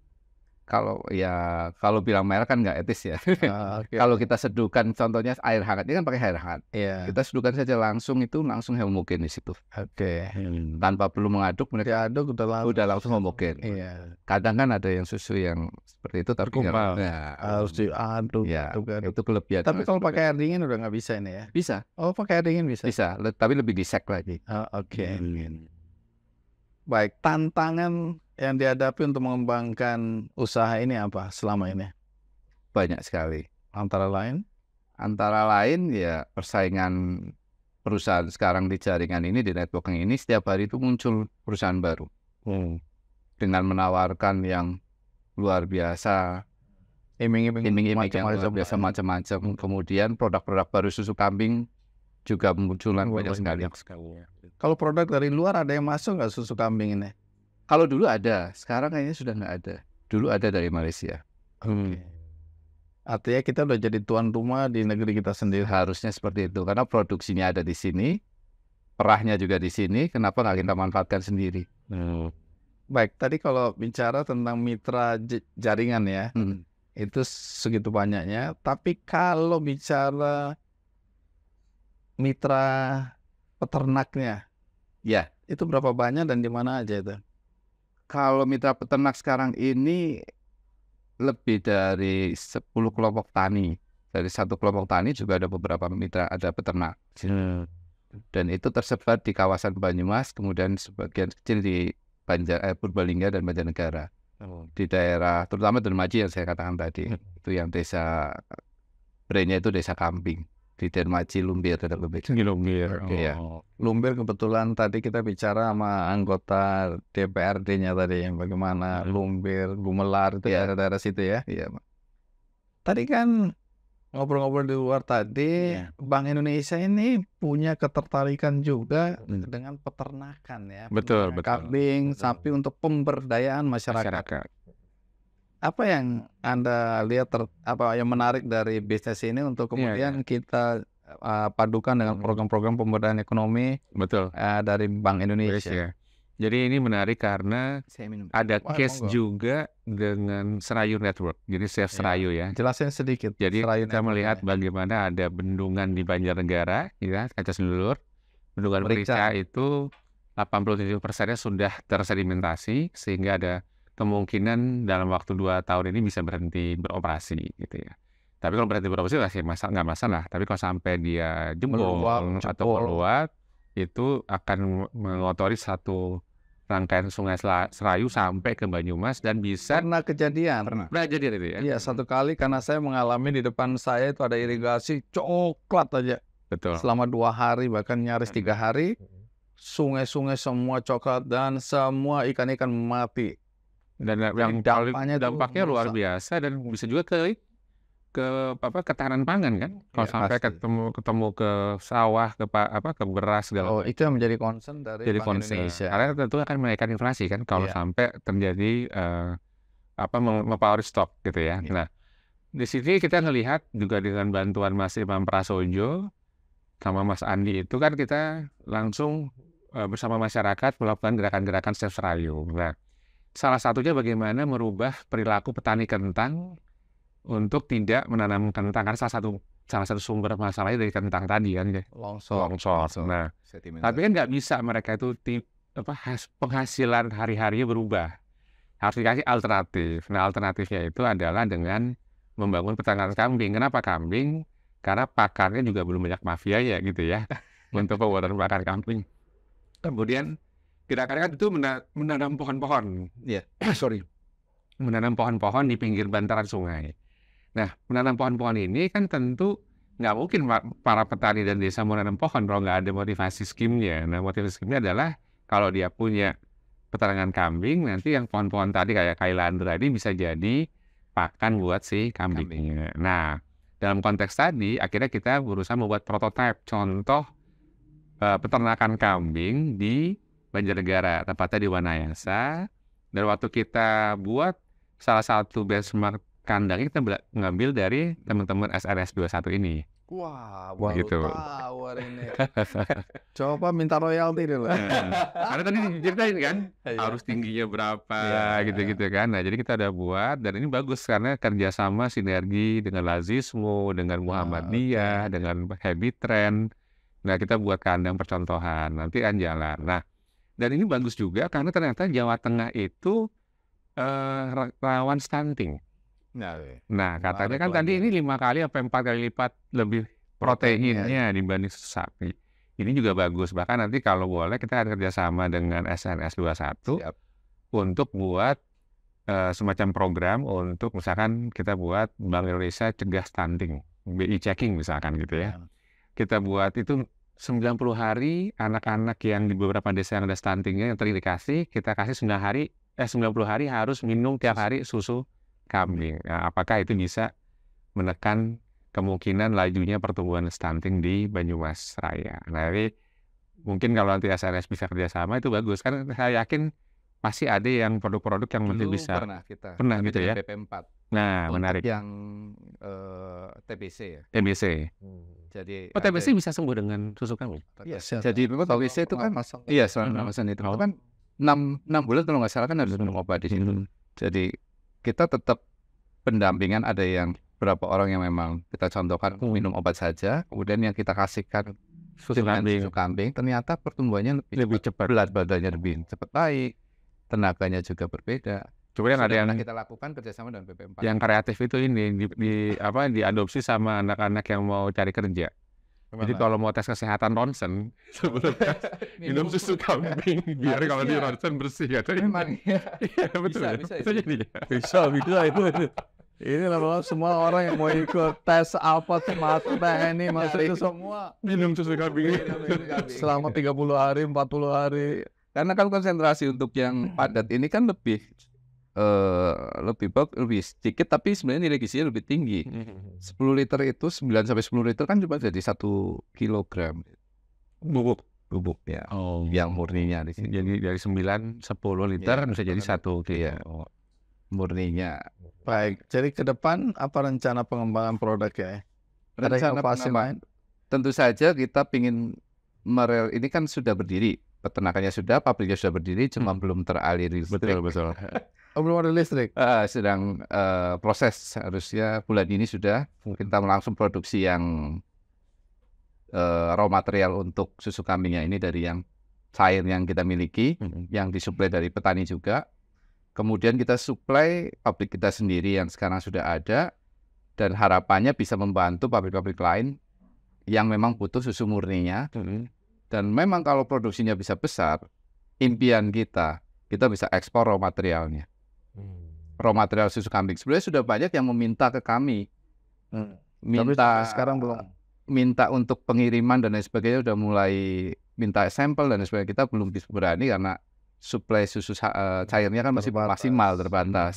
kalau ya kalau bilang merah kan nggak etis ya. Ah, [LAUGHS] okay. kalau kita seduhkan contohnya air hangat ini kan pakai air hangat. Yeah. Kita seduhkan saja langsung itu langsung homogen di situ. Oke. Okay. Hmm. Tanpa perlu mengaduk mereka aduk udah langsung udah langsung homogen. Iya. Yeah. Kadang kan ada yang susu yang seperti itu tapi Ya, harus hmm. diaduk. Ya, diaduk. Gitu kan. itu kelebihan. Tapi kalau pakai air dingin udah nggak bisa ini ya. Bisa. Oh, pakai air dingin bisa. Bisa, Le tapi lebih disek lagi. Oh, oke. Okay. Hmm. Baik, tantangan yang dihadapi untuk mengembangkan usaha ini apa selama ini? Banyak sekali. Antara lain? Antara lain ya persaingan perusahaan sekarang di jaringan ini, di networking ini, setiap hari itu muncul perusahaan baru. Hmm. Dengan menawarkan yang luar biasa, iming-iming macam-macam biasa ya. macam-macam. Hmm. Kemudian produk-produk baru susu kambing juga munculan banyak, banyak sekali. Ya. Kalau produk dari luar ada yang masuk nggak susu kambing ini? Kalau dulu ada, sekarang kayaknya sudah nggak ada. Dulu ada dari Malaysia. Hmm. Okay. Artinya kita udah jadi tuan rumah di negeri kita sendiri. Harusnya seperti itu karena produksinya ada di sini, perahnya juga di sini. Kenapa nggak kita manfaatkan sendiri? Hmm. Baik, tadi kalau bicara tentang mitra jaringan ya, hmm. itu segitu banyaknya. Tapi kalau bicara mitra peternaknya, ya, itu berapa banyak dan di mana aja itu? kalau mitra peternak sekarang ini lebih dari 10 kelompok tani. Dari satu kelompok tani juga ada beberapa mitra ada peternak. Dan itu tersebar di kawasan Banyumas, kemudian sebagian kecil di Banjar eh, Purbalingga dan Banjarnegara. Oh. Di daerah terutama Dermaji yang saya katakan tadi, iya. itu yang desa brandnya itu desa kambing di Dermaji Lumbir tidak lebih. Di Lumbir. Ya. Oh. ya. Lumbir kebetulan tadi kita bicara sama anggota DPRD-nya tadi yang bagaimana hmm. Lumbir, Gumelar itu ya daerah-daerah situ ya. Iya, Tadi kan ngobrol-ngobrol di luar tadi, yeah. Bank Indonesia ini punya ketertarikan juga hmm. dengan peternakan ya. Betul, betul. Kambing, betul. sapi untuk pemberdayaan masyarakat. masyarakat apa yang anda lihat ter, apa yang menarik dari bisnis ini untuk iya, kemudian yeah, yeah. kita uh, padukan dengan hmm. program-program pemberdayaan ekonomi betul uh, dari Bank Indonesia. Yes, yeah. Jadi ini menarik karena ada Wah, case juga dengan Serayu Network. Jadi Chef iya. Serayu ya. Jelasin sedikit. Jadi Serayu kita melihat ya. bagaimana ada bendungan di Banjarnegara, ya kaca sendulur. Bendungan itu merica itu 87 persennya sudah tersedimentasi sehingga ada kemungkinan dalam waktu dua tahun ini bisa berhenti beroperasi gitu ya. Tapi kalau berhenti beroperasi nggak ya sih, masalah nggak masalah. Tapi kalau sampai dia jempol atau keluar, itu akan mengotori satu rangkaian sungai Serayu sampai ke Banyumas dan bisa pernah kejadian pernah, pernah kejadian itu ya iya satu kali karena saya mengalami di depan saya itu ada irigasi coklat aja betul selama dua hari bahkan nyaris tiga hmm. hari sungai-sungai semua coklat dan semua ikan-ikan mati dan yang dampaknya, dampaknya luar biasa dan bisa juga ke ke apa ketahanan pangan kan iya, kalau ya, sampai pasti. ketemu ketemu ke sawah ke apa ke beras segala oh itu yang menjadi concern dari jadi Bank concern. Indonesia karena tentu akan menaikkan inflasi kan kalau ya. sampai terjadi uh, apa mempower stop gitu ya, ya. nah di sini kita melihat juga dengan bantuan Mas Imam Prasojo sama Mas Andi itu kan kita langsung uh, bersama masyarakat melakukan gerakan-gerakan self nah Salah satunya bagaimana merubah perilaku petani kentang untuk tidak menanam kentang karena salah satu salah satu sumber masalahnya dari kentang tadi kan ya longsor. Longsor. Nah, tapi kan nggak bisa mereka itu tip, apa penghasilan hari-harinya berubah. Harus dikasih alternatif. Nah, alternatifnya itu adalah dengan membangun peternakan kambing. Kenapa kambing? Karena pakarnya juga belum banyak mafia ya gitu ya [LAUGHS] untuk pembuatan pakan kambing. Kemudian gerakan kan itu menanam pohon-pohon. Iya. -pohon. Yeah. [CLEARS THROAT] Sorry. Menanam pohon-pohon di pinggir bantaran sungai. Nah, menanam pohon-pohon ini kan tentu nggak mungkin para petani dan desa menanam pohon kalau nggak ada motivasi skimnya. Nah, motivasi skimnya adalah kalau dia punya peternakan kambing, nanti yang pohon-pohon tadi kayak kailandra tadi bisa jadi pakan buat si kambingnya. Kambing. Nah, dalam konteks tadi, akhirnya kita berusaha membuat prototipe contoh uh, peternakan kambing di Banjarnegara, tempatnya di Wanayasa. Dan waktu kita buat salah satu benchmark kandang kita ngambil dari teman-teman SRS 21 ini. Wah, wow, gitu. tahu ini. Coba minta royalti dulu. Karena tadi diceritain kan, harus iya. tingginya berapa, iya, iya, gitu-gitu ya, ya. kan. Nah, jadi kita udah buat dan ini bagus karena kerjasama sinergi dengan Lazismo, dengan Muhammadiyah, okay. dengan Happy Trend. Nah, kita buat kandang percontohan, nanti kan jalan. Nah, dan ini bagus juga karena ternyata Jawa Tengah itu eh, rawan stunting. Nah, nah katanya kan tadi ya. ini lima kali apa empat kali lipat lebih proteinnya dibanding sapi. Ini juga bagus. Bahkan nanti kalau boleh kita akan kerjasama dengan SNS 21 Siap. untuk buat uh, semacam program untuk misalkan kita buat Bank Indonesia cegah stunting, BI checking misalkan gitu ya. Nah. Kita buat itu 90 hari anak-anak yang di beberapa desa yang ada stuntingnya yang terindikasi kita kasih 9 hari eh 90 hari harus minum tiap hari susu kambing. Nah, apakah itu bisa menekan kemungkinan lajunya pertumbuhan stunting di Banyumas Raya? Nah, jadi mungkin kalau nanti SRS bisa kerjasama itu bagus kan saya yakin masih ada yang produk-produk yang mungkin bisa pernah kita pernah gitu ya BP4 nah Untuk menarik yang uh, eh, TBC ya TBC hmm. jadi oh TBC ada... bisa sembuh dengan susu kamu iya ya, jadi memang TBC itu kan masang iya soal hmm. pengemasan itu oh. kan enam enam bulan kalau nggak salah kan harus minum obat di sini hmm. jadi kita tetap pendampingan ada yang berapa orang yang memang kita contohkan hmm. minum obat saja kemudian yang kita kasihkan susu kambing. susu kambing ternyata pertumbuhannya lebih, lebih cepat, cepat. berat badannya lebih cepat naik tenaganya juga berbeda. Coba yang ada yang kita lakukan kerjasama dengan BP4. Yang kreatif itu ini di, di apa diadopsi sama anak-anak yang mau cari kerja. Memang Jadi kalau mau tes kesehatan ronsen [LAUGHS] sebelum [LAUGHS] minum susu kambing [LAUGHS] biar kalau di ya. ronsen bersih ya. Memang ya. Iya betul. Bisa, ya. bisa, bisa, ya. bisa, bisa itu. Ini lama semua orang yang mau ikut tes apa mata ini masuk itu semua minum susu kambing. Selama 30 hari, 40 hari karena kan konsentrasi untuk yang padat ini kan lebih uh, lebih bab, lebih sedikit tapi sebenarnya nilai gizinya lebih tinggi. 10 liter itu 9 sampai 10 liter kan cuma jadi satu kilogram. Bubuk bubuk ya. Oh. Yang murninya di sini. Jadi dari 9 10 iya, liter ya, bisa jadi satu ya. Murninya. Baik, jadi ke depan apa rencana pengembangan produk ya? Rencana pengembangan Tentu saja kita ingin Marel ini kan sudah berdiri peternakannya sudah, pabriknya sudah berdiri, hmm. cuma hmm. belum teraliri listrik. Betul, betul. [LAUGHS] oh, belum ada listrik. Uh, sedang uh, proses harusnya bulan ini sudah hmm. kita langsung produksi yang uh, raw material untuk susu kambingnya ini dari yang cair yang kita miliki, hmm. yang disuplai dari petani juga. Kemudian kita suplai pabrik kita sendiri yang sekarang sudah ada dan harapannya bisa membantu pabrik-pabrik lain yang memang butuh susu murninya. Hmm. Dan memang kalau produksinya bisa besar, impian kita, kita bisa ekspor raw materialnya. Hmm. Raw material susu kambing. Sebenarnya sudah banyak yang meminta ke kami. Hmm. Minta Tapi sekarang belum. Minta untuk pengiriman dan lain sebagainya sudah mulai minta sampel dan lain sebagainya. Kita belum bisa berani karena suplai susu uh, cairnya kan masih terbatas. maksimal terbatas.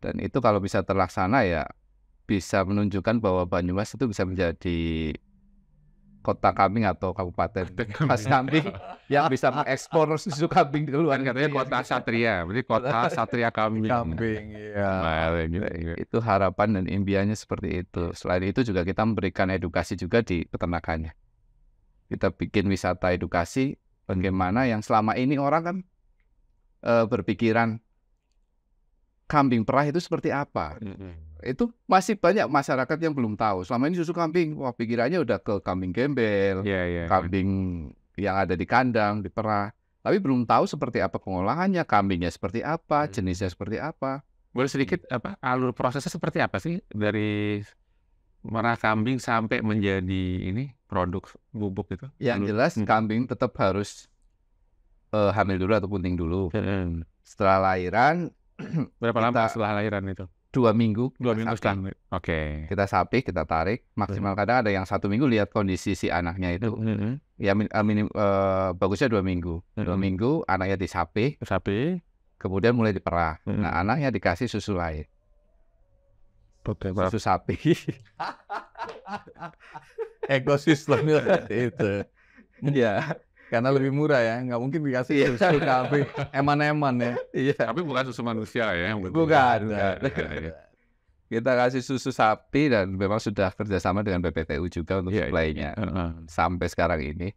Dan itu kalau bisa terlaksana ya bisa menunjukkan bahwa Banyumas itu bisa menjadi kota kambing atau kabupaten pas kambing yang bisa mengekspor susu kambing di luar katanya kota satria berarti kota satria kambing kambing ya gitu, gitu. itu harapan dan impiannya seperti itu selain itu juga kita memberikan edukasi juga di peternakannya kita bikin wisata edukasi bagaimana yang selama ini orang kan uh, berpikiran kambing perah itu seperti apa itu masih banyak masyarakat yang belum tahu. Selama ini susu kambing, wah pikirannya udah ke kambing gembel, yeah, yeah. Iya. kambing yang ada di kandang, di perah. Tapi belum tahu seperti apa pengolahannya, kambingnya seperti apa, hmm. jenisnya seperti apa. Boleh sedikit apa alur prosesnya seperti apa sih dari merah kambing sampai menjadi ini produk bubuk itu? Yang alur. jelas hmm. kambing tetap harus uh, hamil dulu atau punting dulu. Hmm. Setelah lahiran berapa kita, lama setelah lahiran itu? dua minggu dua minggu sekali oke kita sapi kita tarik maksimal kadang ada yang satu minggu lihat kondisi si anaknya itu hmm. ya min, uh, minim, uh, bagusnya dua minggu dua minggu anaknya disapi sapi kemudian mulai diperah nah anaknya dikasih susu lain okay, susu sapi [LAUGHS] ekosistem itu ya karena iya. lebih murah ya, nggak mungkin dikasih yeah. susu kafe [LAUGHS] eman-eman ya. Iya. Tapi bukan susu manusia ya. Bukan. bukan. Ya, iya, iya, Kita kasih susu sapi dan memang sudah kerjasama dengan BPTU juga untuk yeah, supply-nya yeah. sampai sekarang ini.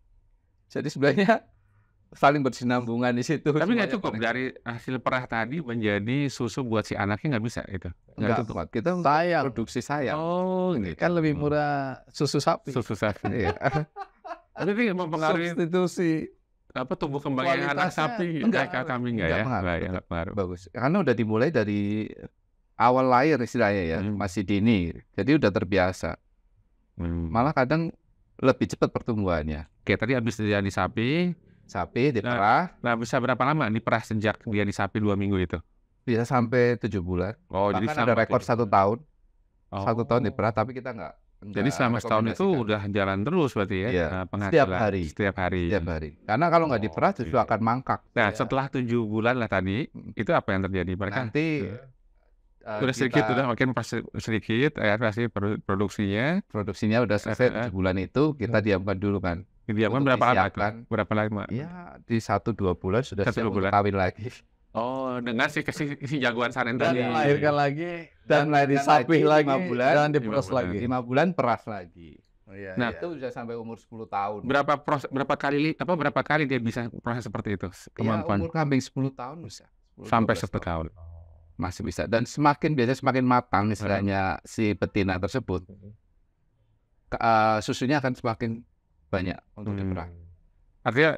Jadi sebenarnya [LAUGHS] saling bersinambungan di situ. Tapi nggak cukup dari hasil perah tadi menjadi susu buat si anaknya nggak bisa itu. Nggak cukup. Kita sayang. produksi sayang. Oh, gitu. kan lebih hmm. murah susu sapi. Susu sapi. [LAUGHS] Tapi mempengaruhi institusi apa tumbuh kembangnya anak sapi enggak, enggak kami enggak, ya? enggak ya enggak, pengaruh. bagus karena udah dimulai dari awal lahir istilahnya ya hmm. masih dini jadi udah terbiasa hmm. malah kadang lebih cepat pertumbuhannya oke tadi habis dia di sapi sapi nah, diperah nah, nah bisa berapa lama nih perah sejak dia di sapi dua minggu itu bisa sampai tujuh bulan oh Bahkan jadi ada rekor satu tahun oh. satu tahun diperah tapi kita nggak jadi selama setahun itu udah jalan terus berarti ya yeah. Iya. setiap hari. Setiap hari. Setiap hari. Karena kalau nggak oh, diperas justru gitu. akan mangkak. Gitu nah yeah. setelah tujuh bulan lah tadi itu apa yang terjadi mereka? Nanti uh, udah sedikit kita, udah makin pas sedikit ya pasti produksinya. Produksinya udah eh, selesai tujuh uh, bulan itu kita hmm. diamkan dulu kan. Diamkan berapa lama? Berapa lama? Ya di satu dua bulan sudah satu dua bulan. kawin lagi. Oh, dengar sih kasih si jagoan tadi. dan iya, lahirkan iya. lagi dan, dan di sapi lagi, bulan dan diperas lagi. 5 bulan peras lagi. Oh, iya, nah, iya. itu bisa sampai umur 10 tahun. Berapa proses, berapa kali apa berapa kali dia bisa proses seperti itu? Kemampuan. Ya, umur kambing 10 tahun bisa. 10, sampai 10 tahun. Masih bisa dan semakin biasanya semakin matang istilahnya hmm. si betina tersebut. Uh, susunya akan semakin banyak untuk hmm. diperah. Artinya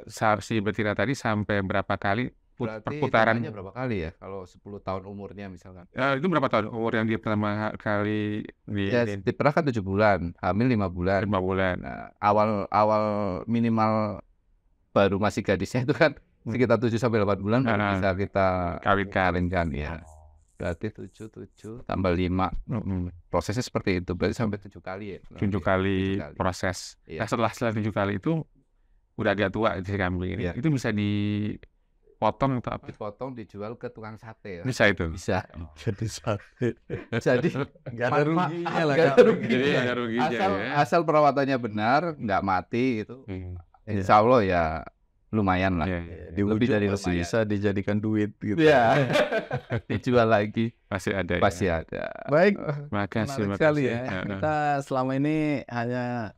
si betina tadi sampai berapa kali Berarti perputaran berapa kali ya kalau 10 tahun umurnya misalkan? Ya, itu berapa tahun umur yang dia pertama kali di ya, diperah kan 7 bulan, hamil 5 bulan. 5 bulan. Nah, awal awal minimal baru masih gadisnya itu kan hmm. sekitar 7 sampai 8 bulan nah, baru bisa kita kawin kan. kawinkan ya. Berarti tujuh tujuh tambah lima. Mm-hmm. Prosesnya seperti itu. Berarti sampai tujuh kali ya. Tujuh iya, kali, kali. proses. Ya. Nah, setelah setelah tujuh kali itu udah agak tua si kambing ini. Ya. Iya. Itu bisa di potong atau apa? Potong dijual ke tukang sate. Ya? Bisa itu. Bisa. Oh. Jadi sate. [LAUGHS] Jadi nggak ada ruginya lah. Nggak ada ruginya. Jadi iya, ruginya asal, ya. asal perawatannya benar, nggak mati itu. Hmm. Iya. Insya Allah ya lumayan lah. Ya, ya. Di Lebih dari lumayan. bisa dijadikan duit gitu. Ya. [LAUGHS] Dijual lagi. Pasti ada. Pasti ya. ada. Baik. Makasih. Menarik makasih. sekali ya. Iya, Kita selama ini hanya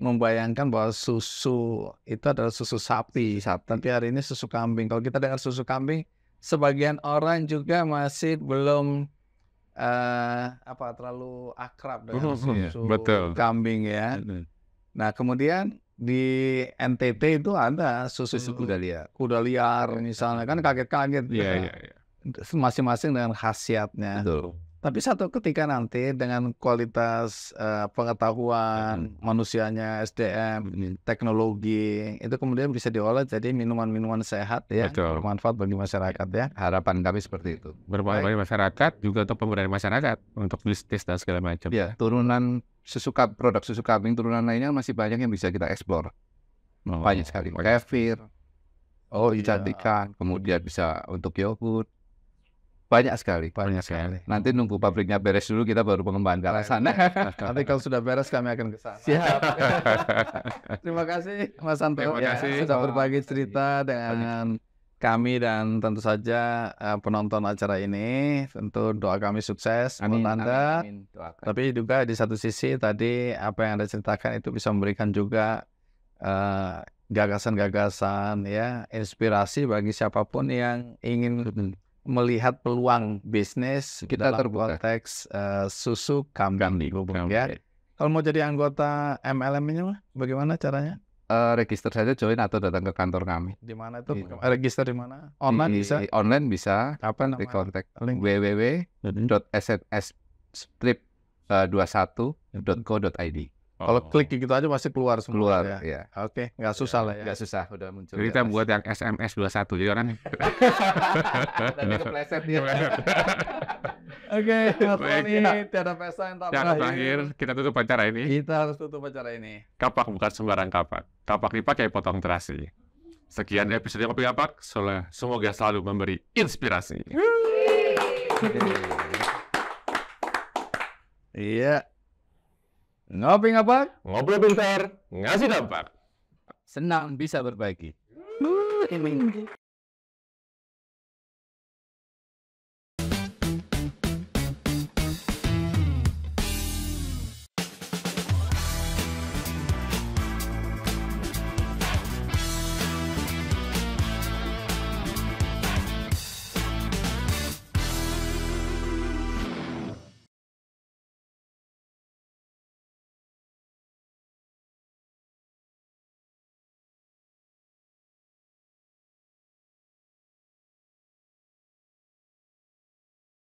membayangkan bahwa susu itu adalah susu sapi, sapi. tapi hari ini susu kambing. Kalau kita dengar susu kambing, sebagian orang juga masih belum uh, apa terlalu akrab dengan hmm, hmm, hmm, ya. susu yeah, betul. kambing ya. Nah kemudian di NTT itu ada susu, susu kuda liar, kuda liar ya, ya. misalnya kan kaget-kaget. Yeah, yeah, yeah. Masing-masing dengan khasiatnya. Betul. Tapi satu ketika nanti dengan kualitas uh, pengetahuan hmm. manusianya, SDM, hmm. teknologi itu kemudian bisa diolah jadi minuman-minuman sehat ya, Betul. bermanfaat bagi masyarakat ya. Harapan kami seperti itu. Bermanfaat bagi masyarakat juga untuk pemberdayaan masyarakat untuk bisnis dan segala macam. Ya, turunan susu kambing, produk susu kambing turunan lainnya masih banyak yang bisa kita eksplor. Oh. Banyak sekali. Kefir, oh, iya. ya. kemudian bisa untuk yogurt, banyak sekali. Banyak sekali. Nanti nunggu pabriknya beres dulu kita baru pengembangan ke sana. [LAUGHS] Nanti kalau sudah beres kami akan ke sana. Siap. [LAUGHS] Terima kasih Mas Santo Terima ya, sudah berbagi cerita dengan kami dan tentu saja eh, penonton acara ini tentu doa kami sukses amin, buat Anda. amin. Tapi juga di satu sisi tadi apa yang Anda ceritakan itu bisa memberikan juga uh, gagasan-gagasan ya inspirasi bagi siapapun yang ingin melihat peluang bisnis kita terkonteks uh, susu kambing, di bubuk ya. Kalau mau jadi anggota MLM ini bagaimana caranya? Uh, register saja join atau datang ke kantor kami. Di mana itu? Iya. Register di mana? Online di, bisa. Online bisa. Apa namanya? kontak www.sns strip21.co.id. Eh, Oh. Kalau klik gitu aja pasti keluar semua. Keluar, ya. ya. Oke, okay. nggak iya, susah ya, lah ya. Nggak susah, udah muncul. Jadi kita buat yang SMS 21, jadi orang... [LAUGHS] Tapi kepleset dia. [LAUGHS] Oke, Mas ini tiada pesta yang tak berakhir. terakhir. Kita tutup acara ini. Kita harus tutup acara ini. Kapak bukan sembarang kapak. Kapak dipakai potong terasi. Sekian episode Kopi Kapak. Semoga selalu memberi inspirasi. Iya. Ngopi ngapak? Ngobrol pintar, ngasih dampak. Senang bisa berbagi.